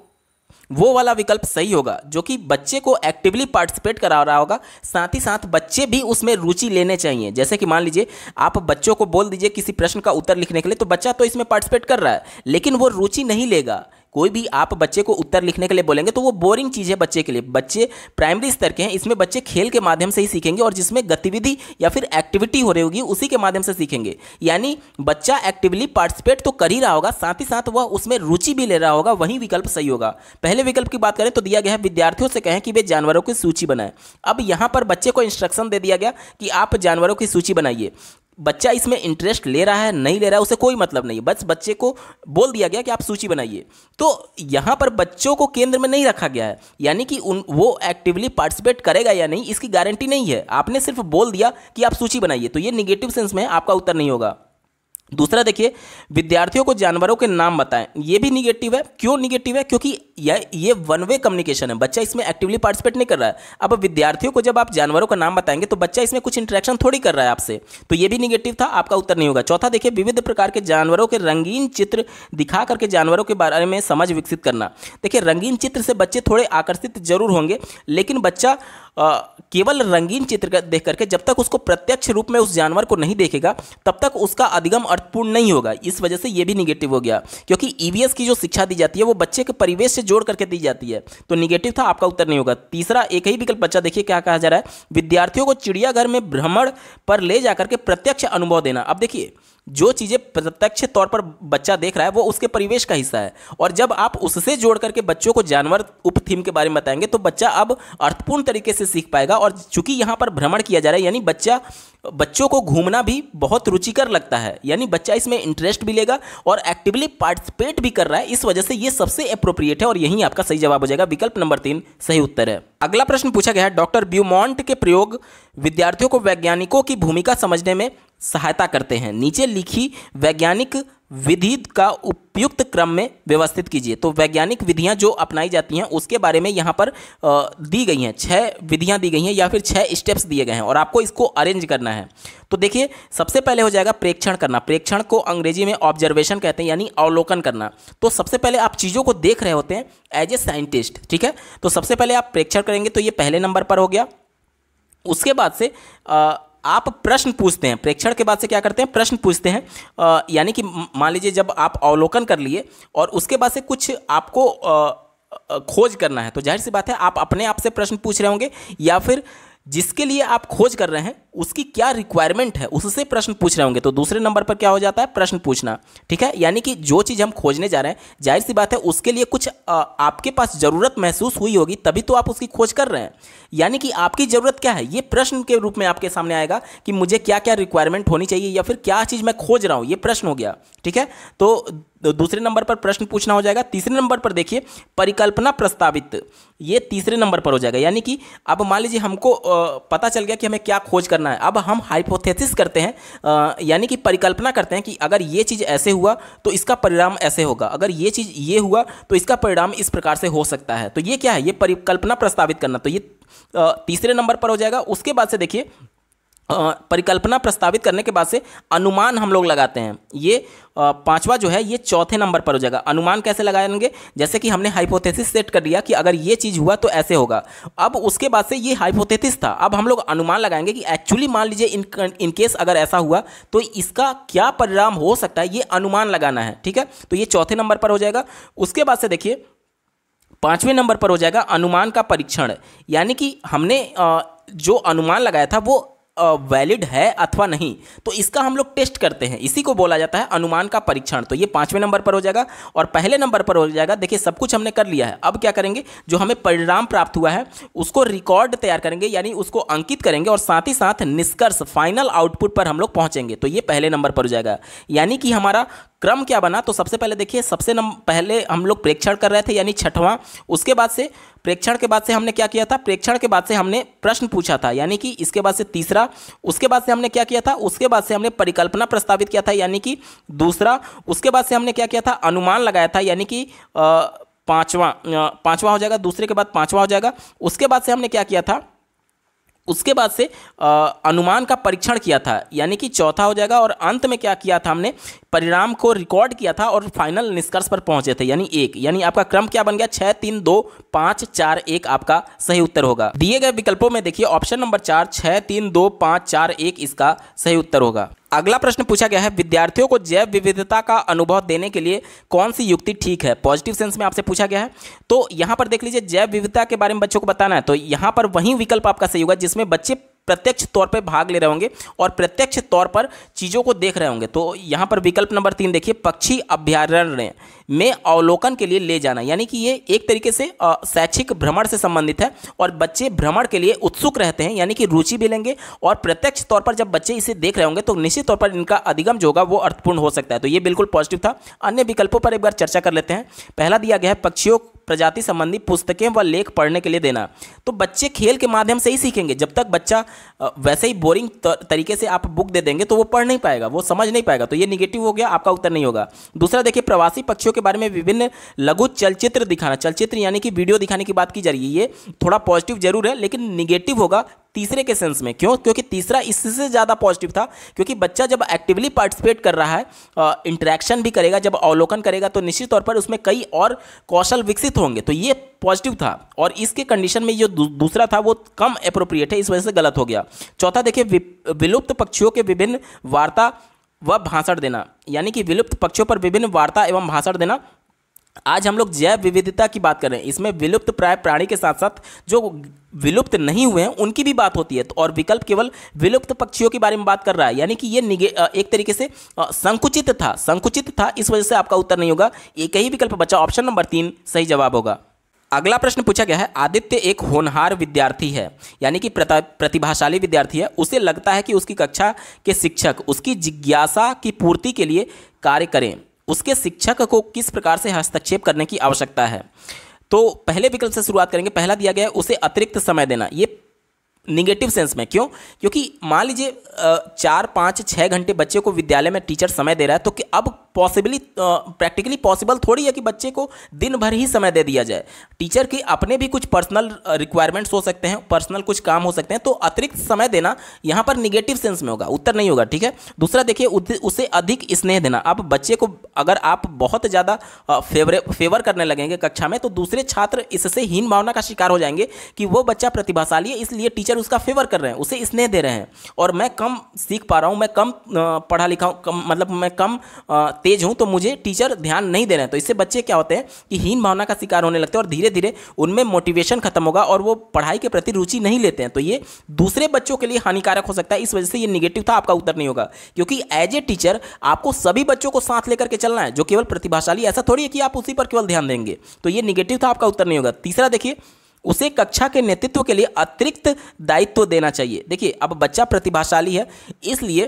वो वाला विकल्प सही होगा जो कि बच्चे को एक्टिवली पार्टिसिपेट करा रहा होगा साथ ही साथ बच्चे भी उसमें रुचि लेने चाहिए जैसे कि मान लीजिए आप बच्चों को बोल दीजिए किसी प्रश्न का उत्तर लिखने के लिए तो बच्चा तो इसमें पार्टिसिपेट कर रहा है लेकिन वो रुचि नहीं लेगा कोई भी आप बच्चे को उत्तर लिखने के लिए बोलेंगे तो वो बोरिंग चीज़ है बच्चे के लिए बच्चे प्राइमरी स्तर के हैं इसमें बच्चे खेल के माध्यम से ही सीखेंगे और जिसमें गतिविधि या फिर एक्टिविटी हो रही होगी उसी के माध्यम से सीखेंगे यानी बच्चा एक्टिवली पार्टिसिपेट तो कर ही रहा होगा साथ ही साथ वह उसमें रुचि भी ले रहा होगा वही विकल्प सही होगा पहले विकल्प की बात करें तो दिया गया है विद्यार्थियों से कहें कि वे जानवरों की सूची बनाएं अब यहाँ पर बच्चे को इंस्ट्रक्शन दे दिया गया कि आप जानवरों की सूची बनाइए बच्चा इसमें इंटरेस्ट ले रहा है नहीं ले रहा है उसे कोई मतलब नहीं बस बच्चे को बोल दिया गया कि आप सूची बनाइए तो यहाँ पर बच्चों को केंद्र में नहीं रखा गया है यानी कि उन वो एक्टिवली पार्टिसिपेट करेगा या नहीं इसकी गारंटी नहीं है आपने सिर्फ बोल दिया कि आप सूची बनाइए तो ये निगेटिव सेंस में आपका उत्तर नहीं होगा दूसरा देखिए विद्यार्थियों को जानवरों के नाम बताएं ये भी निगेटिव है क्यों निगेटिव है क्योंकि यह ये वन वे कम्युनिकेशन है बच्चा इसमें एक्टिवली पार्टिसिपेट नहीं कर रहा है अब विद्यार्थियों को जब आप जानवरों का नाम बताएंगे तो बच्चा इसमें कुछ इंटरेक्शन थोड़ी कर रहा है आपसे तो ये भी निगेटिव था आपका उत्तर नहीं होगा चौथा देखिए विविध प्रकार के जानवरों के रंगीन चित्र दिखा करके जानवरों के बारे में समझ विकसित करना देखिए रंगीन चित्र से बच्चे थोड़े आकर्षित जरूर होंगे लेकिन बच्चा केवल रंगीन चित्र देख करके जब तक उसको प्रत्यक्ष रूप में उस जानवर को नहीं देखेगा तब तक उसका अधिगम अर्थ अर्थपूर्ण नहीं होगा इस वजह से यह भी निगेटिव हो गया क्योंकि ईवीएस e की जो शिक्षा दी जाती है वो बच्चे के परिवेश से जोड़ करके दी जाती है तो निगेटिव था आपका उत्तर नहीं होगा तीसरा एक ही विकल्प बच्चा देखिए क्या कहा जा रहा है विद्यार्थियों को चिड़ियाघर में भ्रमण पर ले जाकर के प्रत्यक्ष अनुभव देना अब देखिए जो चीज़ें प्रत्यक्ष तौर पर बच्चा देख रहा है वो उसके परिवेश का हिस्सा है और जब आप उससे जोड़ करके बच्चों को जानवर उप थीम के बारे में बताएंगे तो बच्चा अब अर्थपूर्ण तरीके से सीख पाएगा और चूंकि यहाँ पर भ्रमण किया जा रहा है यानी बच्चा बच्चों को घूमना भी बहुत रुचिकर लगता है यानी बच्चा इसमें इंटरेस्ट भी लेगा और एक्टिवली पार्टिसिपेट भी कर रहा है इस वजह से ये सबसे अप्रोप्रिएट है और यही आपका सही जवाब हो जाएगा विकल्प नंबर तीन सही उत्तर है अगला प्रश्न पूछा गया है डॉक्टर ब्यूमॉन्ट के प्रयोग विद्यार्थियों को वैज्ञानिकों की भूमिका समझने में सहायता करते हैं नीचे लिखी वैज्ञानिक विधि का उपयुक्त क्रम में व्यवस्थित कीजिए तो वैज्ञानिक विधियां जो अपनाई जाती हैं उसके बारे में यहाँ पर दी गई हैं छः विधियां दी गई हैं या फिर छः स्टेप्स दिए गए हैं और आपको इसको अरेंज करना है तो देखिए सबसे पहले हो जाएगा प्रेक्षण करना प्रेक्षण को अंग्रेजी में ऑब्जर्वेशन कहते हैं यानी अवलोकन करना तो सबसे पहले आप चीज़ों को देख रहे होते हैं एज ए साइंटिस्ट ठीक है तो सबसे पहले आप प्रेक्षण करेंगे तो ये पहले नंबर पर हो गया उसके बाद से आ, आप प्रश्न पूछते हैं प्रेक्षण के बाद से क्या करते हैं प्रश्न पूछते हैं यानी कि मान लीजिए जब आप अवलोकन कर लिए और उसके बाद से कुछ आपको आ, खोज करना है तो जाहिर सी बात है आप अपने आप से प्रश्न पूछ रहे होंगे या फिर जिसके लिए आप खोज कर रहे हैं उसकी क्या रिक्वायरमेंट है उससे प्रश्न पूछ रहे होंगे तो दूसरे नंबर पर क्या हो जाता है प्रश्न पूछना ठीक है यानी कि जो चीज़ हम खोजने जा रहे हैं जाहिर सी बात है उसके लिए कुछ आ, आपके पास ज़रूरत महसूस हुई होगी तभी तो आप उसकी खोज कर रहे हैं यानी कि आपकी ज़रूरत क्या है ये प्रश्न के रूप में आपके सामने आएगा कि मुझे क्या क्या रिक्वायरमेंट होनी चाहिए या फिर क्या चीज़ मैं खोज रहा हूँ ये प्रश्न हो गया ठीक है तो तो दूसरे नंबर पर प्रश्न पूछना हो जाएगा तीसरे नंबर पर देखिए परिकल्पना प्रस्तावित ये तीसरे नंबर पर हो जाएगा यानी कि अब मान लीजिए हमको पता चल गया कि हमें क्या खोज करना है अब हम हाइपोथेसिस करते हैं यानी कि परिकल्पना करते हैं कि अगर ये चीज़ ऐसे हुआ तो इसका परिणाम ऐसे होगा अगर ये चीज़ ये हुआ तो इसका परिणाम इस प्रकार से हो सकता है तो ये क्या है ये परिकल्पना प्रस्तावित करना तो ये तीसरे नंबर पर हो जाएगा उसके बाद से देखिए परिकल्पना प्रस्तावित करने के बाद से अनुमान हम लोग लगाते हैं ये पांचवा जो है ये चौथे नंबर पर हो जाएगा अनुमान कैसे लगाएंगे जैसे कि हमने हाइपोथेसिस सेट कर दिया कि अगर ये चीज़ हुआ तो ऐसे होगा अब उसके बाद से ये हाइपोथेसिस था अब हम लोग अनुमान लगाएंगे कि एक्चुअली मान लीजिए इन इनकेस अगर ऐसा हुआ तो इसका क्या परिणाम हो सकता है ये अनुमान लगाना है ठीक है तो ये चौथे नंबर पर हो जाएगा उसके बाद से देखिए पाँचवें नंबर पर हो जाएगा अनुमान का परीक्षण यानी कि हमने जो अनुमान लगाया था वो वैलिड है अथवा नहीं तो इसका हम लोग टेस्ट करते हैं इसी को बोला जाता है अनुमान का परीक्षण तो ये पाँचवें नंबर पर हो जाएगा और पहले नंबर पर हो जाएगा देखिए सब कुछ हमने कर लिया है अब क्या करेंगे जो हमें परिणाम प्राप्त हुआ है उसको रिकॉर्ड तैयार करेंगे यानी उसको अंकित करेंगे और साथ ही साथ निष्कर्ष फाइनल आउटपुट पर हम लोग पहुंचेंगे तो ये पहले नंबर पर हो जाएगा यानी कि हमारा क्रम क्या बना तो सबसे पहले देखिए सबसे नम पहले हम लोग प्रेक्षण कर रहे थे यानी छठवां उसके बाद से प्रेक्षण के बाद से हमने क्या किया था प्रेक्षण के बाद से हमने प्रश्न पूछा था यानी कि इसके बाद से तीसरा उसके बाद से हमने क्या किया था उसके बाद से हमने परिकल्पना प्रस्तावित किया था यानी कि दूसरा उसके बाद से हमने क्या किया था अनुमान लगाया था यानी कि पाँचवा पाँचवा हो जाएगा दूसरे के बाद पाँचवा हो जाएगा उसके बाद से हमने क्या किया था उसके बाद से आ, अनुमान का परीक्षण किया था यानी कि चौथा हो जाएगा और अंत में क्या किया था हमने परिणाम को रिकॉर्ड किया था और फाइनल निष्कर्ष पर पहुंचे थे यानी एक यानी आपका क्रम क्या बन गया छः तीन दो पाँच चार एक आपका सही उत्तर होगा दिए गए विकल्पों में देखिए ऑप्शन नंबर चार छः तीन दो पाँच चार एक इसका सही उत्तर होगा अगला प्रश्न पूछा गया है विद्यार्थियों को जैव विविधता का अनुभव देने के लिए कौन सी युक्ति ठीक है पॉजिटिव सेंस में आपसे पूछा गया है तो यहाँ पर देख लीजिए जैव विविधता के बारे में बच्चों को बताना है तो यहाँ पर वही विकल्प आपका सही होगा जिसमें बच्चे प्रत्यक्ष तौर पर भाग ले रहे होंगे और प्रत्यक्ष तौर पर चीज़ों को देख रहे होंगे तो यहाँ पर विकल्प नंबर तीन देखिए पक्षी अभ्यारण्य में अवलोकन के लिए ले जाना यानी कि ये एक तरीके से शैक्षिक भ्रमण से संबंधित है और बच्चे भ्रमण के लिए उत्सुक रहते हैं यानी कि रुचि भी लेंगे और प्रत्यक्ष तौर पर जब बच्चे इसे देख रहे होंगे तो निश्चित तौर पर इनका अधिगम जो होगा वो अर्थपूर्ण हो सकता है तो ये बिल्कुल पॉजिटिव था अन्य विकल्पों पर एक बार चर्चा कर लेते हैं पहला दिया गया है पक्षियों प्रजाति संबंधी पुस्तकें व लेख पढ़ने के लिए देना तो बच्चे खेल के माध्यम से ही सीखेंगे जब तक बच्चा वैसे ही बोरिंग तरीके से आप बुक दे देंगे तो वो पढ़ नहीं पाएगा वो समझ नहीं पाएगा तो ये निगेटिव हो गया आपका उत्तर नहीं होगा दूसरा देखिए प्रवासी पक्षियों के बारे में विभिन्न लघु चलचित्र दिखाना चलचित्र यानी कि वीडियो दिखाने की बात की जा रही है ये थोड़ा पॉजिटिव जरूर है लेकिन निगेटिव होगा तीसरे के सेंस में क्यों क्योंकि तीसरा इससे ज़्यादा पॉजिटिव था क्योंकि बच्चा जब एक्टिवली पार्टिसिपेट कर रहा है इंटरेक्शन भी करेगा जब अवलोकन करेगा तो निश्चित तौर पर उसमें कई और कौशल विकसित होंगे तो ये पॉजिटिव था और इसके कंडीशन में जो दूसरा था वो कम अप्रोप्रिएट है इस वजह से गलत हो गया चौथा देखिए विलुप्त पक्षियों के विभिन्न वार्ता व भाषण देना यानी कि विलुप्त पक्षों पर विभिन्न वार्ता एवं भाषण देना आज हम लोग जैव विविधता की बात कर रहे हैं इसमें विलुप्त प्राय प्राणी के साथ साथ जो विलुप्त नहीं हुए हैं उनकी भी बात होती है तो और विकल्प केवल विलुप्त पक्षियों के बारे में बात कर रहा है यानी कि ये निगे एक तरीके से संकुचित था संकुचित था इस वजह से आपका उत्तर नहीं होगा एक ही विकल्प बचा ऑप्शन नंबर तीन सही जवाब होगा अगला प्रश्न पूछा गया है आदित्य एक होनहार विद्यार्थी है यानी कि प्रतिभाशाली विद्यार्थी है उसे लगता है कि उसकी कक्षा के शिक्षक उसकी जिज्ञासा की पूर्ति के लिए कार्य करें उसके शिक्षक को किस प्रकार से हस्तक्षेप करने की आवश्यकता है तो पहले विकल्प से शुरुआत करेंगे पहला दिया गया है उसे अतिरिक्त समय देना ये निगेटिव सेंस में क्यों क्योंकि मान लीजिए चार पाँच छः घंटे बच्चे को विद्यालय में टीचर समय दे रहा है तो कि अब पॉसिबली प्रैक्टिकली पॉसिबल थोड़ी है कि बच्चे को दिन भर ही समय दे दिया जाए टीचर के अपने भी कुछ पर्सनल रिक्वायरमेंट्स हो सकते हैं पर्सनल कुछ काम हो सकते हैं तो अतिरिक्त समय देना यहाँ पर निगेटिव सेंस में होगा उत्तर नहीं होगा ठीक है दूसरा देखिए उसे अधिक स्नेह देना आप बच्चे को अगर आप बहुत ज़्यादा फेवर फेवर करने लगेंगे कक्षा में तो दूसरे छात्र इससे हीन भावना का शिकार हो जाएंगे कि वो बच्चा प्रतिभाशाली है इसलिए टीचर टीचर उसका फेवर कर रहे हैं उसे स्नेह दे रहे हैं और मैं कम सीख पा रहा हूँ मैं कम पढ़ा लिखा हूँ कम मतलब मैं कम तेज हूँ तो मुझे टीचर ध्यान नहीं दे रहे हैं तो इससे बच्चे क्या होते हैं कि हीन भावना का शिकार होने लगते हैं और धीरे धीरे उनमें मोटिवेशन खत्म होगा और वो पढ़ाई के प्रति रुचि नहीं लेते हैं तो ये दूसरे बच्चों के लिए हानिकारक हो सकता है इस वजह से ये निगेटिव था आपका उत्तर नहीं होगा क्योंकि एज ए टीचर आपको सभी बच्चों को साथ लेकर के चलना है जो केवल प्रतिभाशाली ऐसा थोड़ी है कि आप उसी पर केवल ध्यान देंगे तो ये निगेटिव था आपका उत्तर नहीं होगा तीसरा देखिए उसे कक्षा के नेतृत्व के लिए अतिरिक्त दायित्व देना चाहिए देखिए अब बच्चा प्रतिभाशाली है इसलिए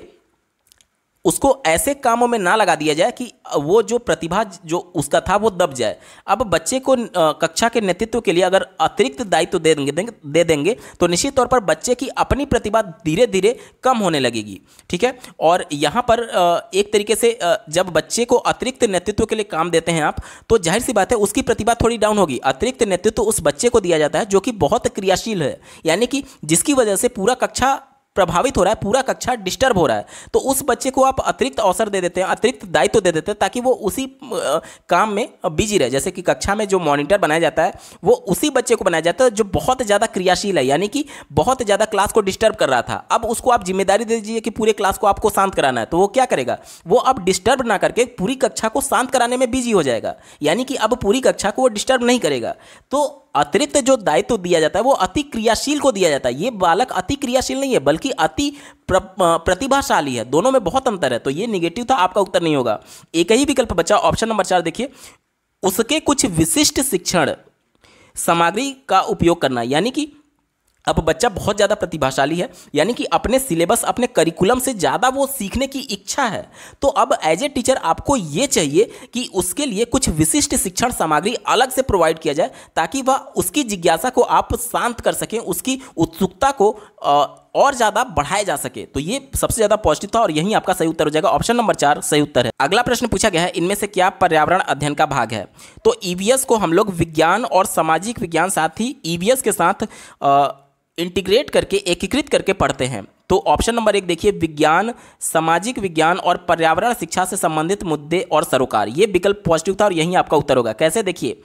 उसको ऐसे कामों में ना लगा दिया जाए कि वो जो प्रतिभा जो उसका था वो दब जाए अब बच्चे को कक्षा के नेतृत्व के लिए अगर अतिरिक्त दायित्व दे देंगे दे देंगे तो निश्चित तौर पर बच्चे की अपनी प्रतिभा धीरे धीरे कम होने लगेगी ठीक है और यहाँ पर एक तरीके से जब बच्चे को अतिरिक्त नेतृत्व के लिए काम देते हैं आप तो जाहिर सी बात है उसकी प्रतिभा थोड़ी डाउन होगी अतिरिक्त नेतृत्व उस बच्चे को दिया जाता है जो कि बहुत क्रियाशील है यानी कि जिसकी वजह से पूरा कक्षा प्रभावित हो रहा है पूरा कक्षा डिस्टर्ब हो रहा है तो उस बच्चे को आप अतिरिक्त अवसर दे देते हैं अतिरिक्त दायित्व तो दे देते हैं ताकि वो उसी काम में बिजी रहे जैसे कि कक्षा में जो मॉनिटर बनाया जाता है वो उसी बच्चे को बनाया जाता है जो बहुत ज़्यादा क्रियाशील है यानी कि बहुत ज़्यादा क्लास को डिस्टर्ब कर रहा था अब उसको आप जिम्मेदारी दे दीजिए कि पूरे क्लास को आपको शांत कराना है तो वो क्या करेगा वो अब डिस्टर्ब ना करके पूरी कक्षा को शांत कराने में बिजी हो जाएगा यानी कि अब पूरी कक्षा को वो डिस्टर्ब नहीं करेगा तो अतिरिक्त जो दायित्व दिया जाता है वो अति क्रियाशील को दिया जाता है ये बालक अति क्रियाशील नहीं है बल्कि अति प्र, प्रतिभाशाली है दोनों में बहुत अंतर है तो ये निगेटिव था आपका उत्तर नहीं होगा एक ही विकल्प बचा ऑप्शन नंबर चार देखिए उसके कुछ विशिष्ट शिक्षण सामग्री का उपयोग करना यानी कि अब बच्चा बहुत ज़्यादा प्रतिभाशाली है यानी कि अपने सिलेबस अपने करिकुलम से ज़्यादा वो सीखने की इच्छा है तो अब एज ए टीचर आपको ये चाहिए कि उसके लिए कुछ विशिष्ट शिक्षण सामग्री अलग से प्रोवाइड किया जाए ताकि वह उसकी जिज्ञासा को आप शांत कर सकें उसकी उत्सुकता को और ज़्यादा बढ़ाया जा सके तो ये सबसे ज़्यादा पॉजिटिव था और यही आपका सही उत्तर हो जाएगा ऑप्शन नंबर चार सही उत्तर है अगला प्रश्न पूछा गया है इनमें से क्या पर्यावरण अध्ययन का भाग है तो ईवीएस e को हम लोग विज्ञान और सामाजिक विज्ञान साथ ही ईवीएस e के साथ इंटीग्रेट करके एकीकृत करके पढ़ते हैं तो ऑप्शन नंबर एक देखिए विज्ञान सामाजिक विज्ञान और पर्यावरण शिक्षा से संबंधित मुद्दे और सरोकार ये विकल्प पॉजिटिव था और यही आपका उत्तर होगा कैसे देखिए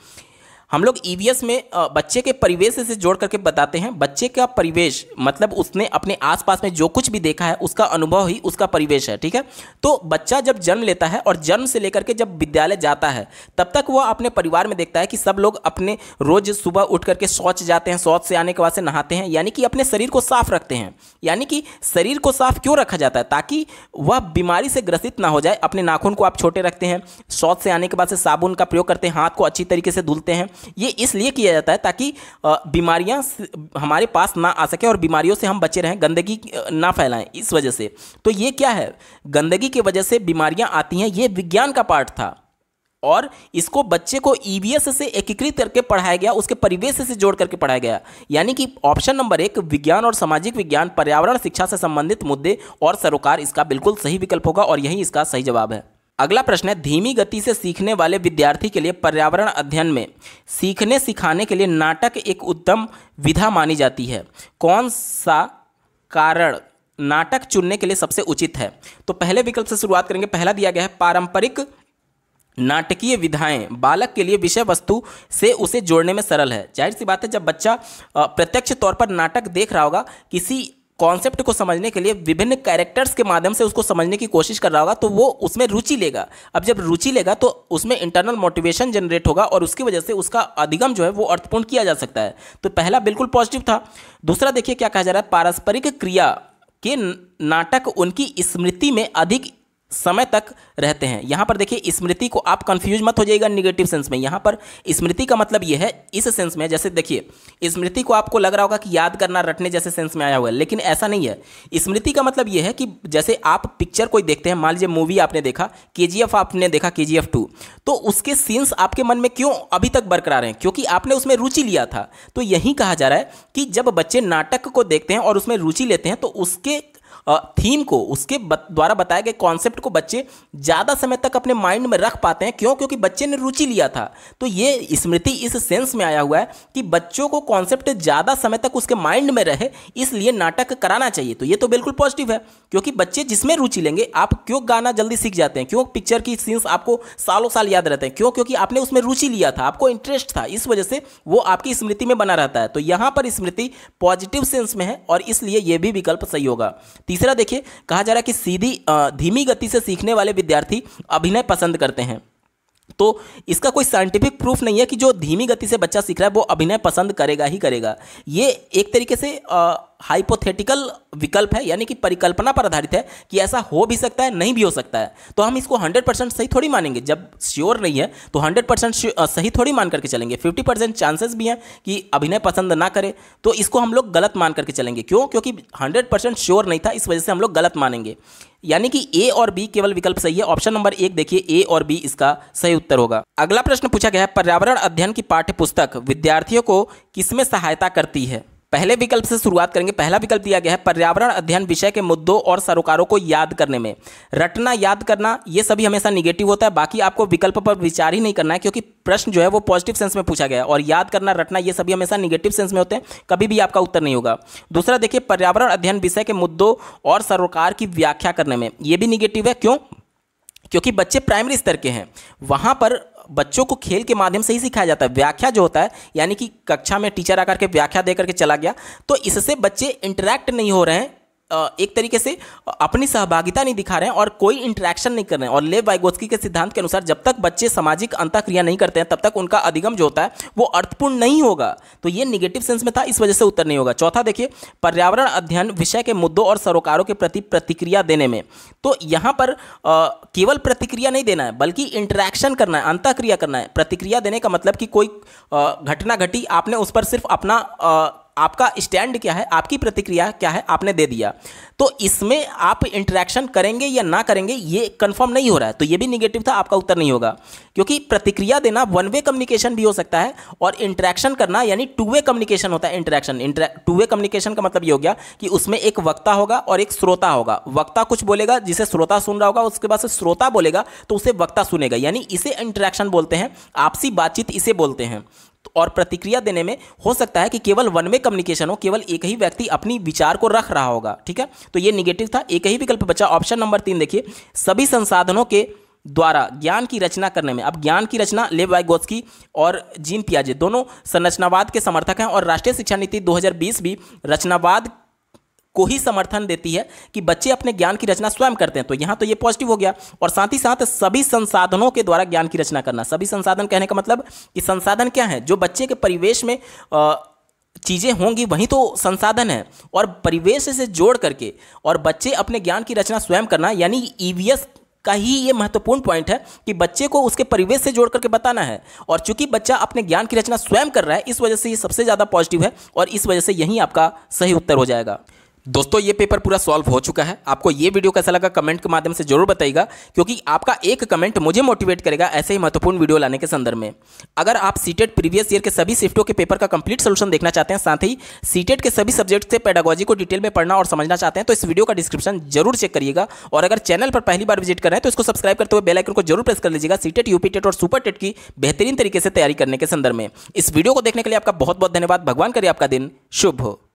हम लोग ईवीएस e में बच्चे के परिवेश से जोड़ करके बताते हैं बच्चे का परिवेश मतलब उसने अपने आसपास में जो कुछ भी देखा है उसका अनुभव ही उसका परिवेश है ठीक है तो बच्चा जब जन्म लेता है और जन्म से लेकर के जब विद्यालय जाता है तब तक वह अपने परिवार में देखता है कि सब लोग अपने रोज़ सुबह उठ करके शौच जाते हैं शौच से आने के बाद से नहाते हैं यानी कि अपने शरीर को साफ रखते हैं यानी कि शरीर को साफ क्यों रखा जाता है ताकि वह बीमारी से ग्रसित ना हो जाए अपने नाखून को आप छोटे रखते हैं शौच से आने के बाद से साबुन का प्रयोग करते हैं हाथ को अच्छी तरीके से धुलते हैं ये इसलिए किया जाता है ताकि बीमारियां हमारे पास ना आ सके और बीमारियों से हम बचे रहें गंदगी ना फैलाएं इस वजह से तो ये क्या है गंदगी की वजह से बीमारियां आती हैं ये विज्ञान का पार्ट था और इसको बच्चे को ईवीएस e से एकीकृत करके पढ़ाया गया उसके परिवेश से जोड़ करके पढ़ाया गया यानी कि ऑप्शन नंबर एक विज्ञान और सामाजिक विज्ञान पर्यावरण शिक्षा से संबंधित मुद्दे और सरोकार इसका बिल्कुल सही विकल्प होगा और यही इसका सही जवाब है अगला प्रश्न है धीमी गति से सीखने वाले विद्यार्थी के लिए पर्यावरण अध्ययन में सीखने सिखाने के लिए नाटक एक उत्तम विधा मानी जाती है कौन सा कारण नाटक चुनने के लिए सबसे उचित है तो पहले विकल्प से शुरुआत करेंगे पहला दिया गया है पारंपरिक नाटकीय विधाएं बालक के लिए विषय वस्तु से उसे जोड़ने में सरल है जाहिर सी बात है जब बच्चा प्रत्यक्ष तौर पर नाटक देख रहा होगा किसी कॉन्सेप्ट को समझने के लिए विभिन्न कैरेक्टर्स के माध्यम से उसको समझने की कोशिश कर रहा होगा तो वो उसमें रुचि लेगा अब जब रुचि लेगा तो उसमें इंटरनल मोटिवेशन जनरेट होगा और उसकी वजह से उसका अधिगम जो है वो अर्थपूर्ण किया जा सकता है तो पहला बिल्कुल पॉजिटिव था दूसरा देखिए क्या कहा जा रहा है पारस्परिक क्रिया के नाटक उनकी स्मृति में अधिक समय तक रहते हैं यहाँ पर देखिए स्मृति को आप कंफ्यूज मत हो जाइएगा निगेटिव सेंस में यहाँ पर स्मृति का मतलब ये है इस सेंस में जैसे देखिए स्मृति को आपको लग रहा होगा कि याद करना रटने जैसे सेंस में आया हुआ है लेकिन ऐसा नहीं है स्मृति का मतलब ये है कि जैसे आप पिक्चर कोई देखते हैं मान लीजिए मूवी आपने देखा के आपने देखा के जी तो उसके सीन्स आपके मन में क्यों अभी तक बरकरार हैं क्योंकि आपने उसमें रुचि लिया था तो यही कहा जा रहा है कि जब बच्चे नाटक को देखते हैं और उसमें रुचि लेते हैं तो उसके थीम को उसके द्वारा बताए गए कॉन्सेप्ट को बच्चे ज़्यादा समय तक अपने माइंड में रख पाते हैं क्यों क्योंकि बच्चे ने रुचि लिया था तो ये स्मृति इस सेंस में आया हुआ है कि बच्चों को कॉन्सेप्ट ज़्यादा समय तक उसके माइंड में रहे इसलिए नाटक कराना चाहिए तो ये तो बिल्कुल पॉजिटिव है क्योंकि बच्चे जिसमें रुचि लेंगे आप क्यों गाना जल्दी सीख जाते हैं क्यों पिक्चर की सीन्स आपको सालों साल याद रहते हैं क्यों क्योंकि आपने उसमें रुचि लिया था आपको इंटरेस्ट था इस वजह से वो आपकी स्मृति में बना रहता है तो यहाँ पर स्मृति पॉजिटिव सेंस में है और इसलिए यह भी विकल्प सही होगा तीसरा तीसरा देखिए कहा जा रहा है कि सीधी धीमी गति से सीखने वाले विद्यार्थी अभिनय पसंद करते हैं तो इसका कोई साइंटिफिक प्रूफ नहीं है कि जो धीमी गति से बच्चा सीख रहा है वो अभिनय पसंद करेगा ही करेगा ये एक तरीके से हाइपोथेटिकल विकल्प है यानी कि परिकल्पना पर आधारित है कि ऐसा हो भी सकता है नहीं भी हो सकता है तो हम इसको 100 परसेंट सही थोड़ी मानेंगे जब श्योर नहीं है तो 100 परसेंट सही थोड़ी मान करके चलेंगे 50 परसेंट चांसेस भी हैं कि अभिनय पसंद ना करे तो इसको हम लोग गलत मान करके चलेंगे क्यों क्योंकि हंड्रेड परसेंट श्योर नहीं था इस वजह से हम लोग गलत मानेंगे यानी कि ए और बी केवल विकल्प सही है ऑप्शन नंबर एक देखिए ए और बी इसका सही उत्तर होगा अगला प्रश्न पूछा गया है पर्यावरण अध्ययन की पाठ्य पुस्तक विद्यार्थियों को किसमें सहायता करती है पहले विकल्प से शुरुआत करेंगे पहला विकल्प दिया गया है पर्यावरण अध्ययन विषय के मुद्दों और सरोकारों को याद करने में रटना याद करना ये सभी हमेशा निगेटिव होता है बाकी आपको विकल्प पर विचार ही नहीं करना है क्योंकि प्रश्न जो है वो पॉजिटिव सेंस में पूछा गया है और याद करना रटना ये सभी हमेशा निगेटिव सेंस में होते हैं कभी भी आपका उत्तर नहीं होगा दूसरा देखिए पर्यावरण अध्ययन विषय के मुद्दों और सरोकार की व्याख्या करने में ये भी निगेटिव है क्यों क्योंकि बच्चे प्राइमरी स्तर के हैं वहाँ पर बच्चों को खेल के माध्यम से ही सिखाया जाता है व्याख्या जो होता है यानी कि कक्षा में टीचर आकर के व्याख्या दे करके चला गया तो इससे बच्चे इंटरेक्ट नहीं हो रहे हैं एक तरीके से अपनी सहभागिता नहीं दिखा रहे हैं और कोई इंटरेक्शन नहीं कर रहे हैं और लेव वाइगोस्की के सिद्धांत के अनुसार जब तक बच्चे सामाजिक अंतक्रिया नहीं करते हैं तब तक उनका अधिगम जो होता है वो अर्थपूर्ण नहीं होगा तो ये निगेटिव सेंस में था इस वजह से उत्तर नहीं होगा चौथा देखिए पर्यावरण अध्ययन विषय के मुद्दों और सरोकारों के प्रति प्रतिक्रिया देने में तो यहाँ पर केवल प्रतिक्रिया नहीं देना है बल्कि इंटरेक्शन करना है अंतक्रिया करना है प्रतिक्रिया देने का मतलब कि कोई घटना घटी आपने उस पर सिर्फ अपना आपका स्टैंड क्या है आपकी प्रतिक्रिया क्या है आपने दे दिया तो इसमें आप इंटरेक्शन करेंगे या ना करेंगे ये कंफर्म नहीं हो रहा है तो ये भी निगेटिव था आपका उत्तर नहीं होगा क्योंकि प्रतिक्रिया देना वन वे कम्युनिकेशन भी हो सकता है और इंटरेक्शन करना यानी टू वे कम्युनिकेशन होता है इंटरेक्शन टू वे कम्युनिकेशन का मतलब ये हो गया कि उसमें एक वक्ता होगा और एक श्रोता होगा वक्ता कुछ बोलेगा जिसे श्रोता सुन रहा होगा उसके बाद श्रोता बोलेगा तो उसे वक्ता सुनेगा यानी इसे इंटरेक्शन बोलते हैं आपसी बातचीत इसे बोलते हैं और प्रतिक्रिया देने में हो सकता है कि केवल वन में कम्युनिकेशन हो केवल एक ही व्यक्ति अपनी विचार को रख रहा होगा ठीक है तो ये निगेटिव था एक ही विकल्प बचा ऑप्शन नंबर तीन देखिए सभी संसाधनों के द्वारा ज्ञान की रचना करने में अब ज्ञान की रचना लेव वाइगोस्की और जीन पियाजे दोनों संरचनावाद के समर्थक हैं और राष्ट्रीय शिक्षा नीति 2020 भी रचनावाद को ही समर्थन देती है कि बच्चे अपने ज्ञान की रचना स्वयं करते हैं तो यहाँ तो ये पॉजिटिव हो गया और साथ ही साथ सभी संसाधनों के द्वारा ज्ञान की रचना करना सभी संसाधन कहने का मतलब कि संसाधन क्या है जो बच्चे के परिवेश में आ, चीज़ें होंगी वहीं तो संसाधन है और परिवेश से जोड़ करके और बच्चे अपने ज्ञान की रचना स्वयं करना यानी ईवीएस e का ही ये महत्वपूर्ण पॉइंट है कि बच्चे को उसके परिवेश से जोड़ करके बताना है और चूंकि बच्चा अपने ज्ञान की रचना स्वयं कर रहा है इस वजह से ये सबसे ज़्यादा पॉजिटिव है और इस वजह से यही आपका सही उत्तर हो जाएगा दोस्तों ये पेपर पूरा सॉल्व हो चुका है आपको ये वीडियो कैसा लगा कमेंट के माध्यम से जरूर बताइएगा क्योंकि आपका एक कमेंट मुझे मोटिवेट करेगा ऐसे ही महत्वपूर्ण वीडियो लाने के संदर्भ में अगर आप सीटेट प्रीवियस ईयर के सभी शिफ्टों के पेपर का कंप्लीट सोल्यूशन देखना चाहते हैं साथ ही सीटेट e के सभी सब्जेक्ट से पैडागोजी को डिटेल में पढ़ना और समझना चाहते हैं तो इस वीडियो का डिस्क्रिप्शन जरूर चेक करिएगा और अगर चैनल पर पहली बार विजिट कर रहे हैं तो इसको सब्सक्राइब करते हुए बेलाइकन को जरूर प्रेस कर लीजिएगा सीटेट यूपी टेट और सुपर टेट e की बेहतरीन तरीके से तैयारी करने के संदर्भ में इस वीडियो को देखने के लिए आपका बहुत बहुत धन्यवाद भगवान करिए आपका दिन शुभ हो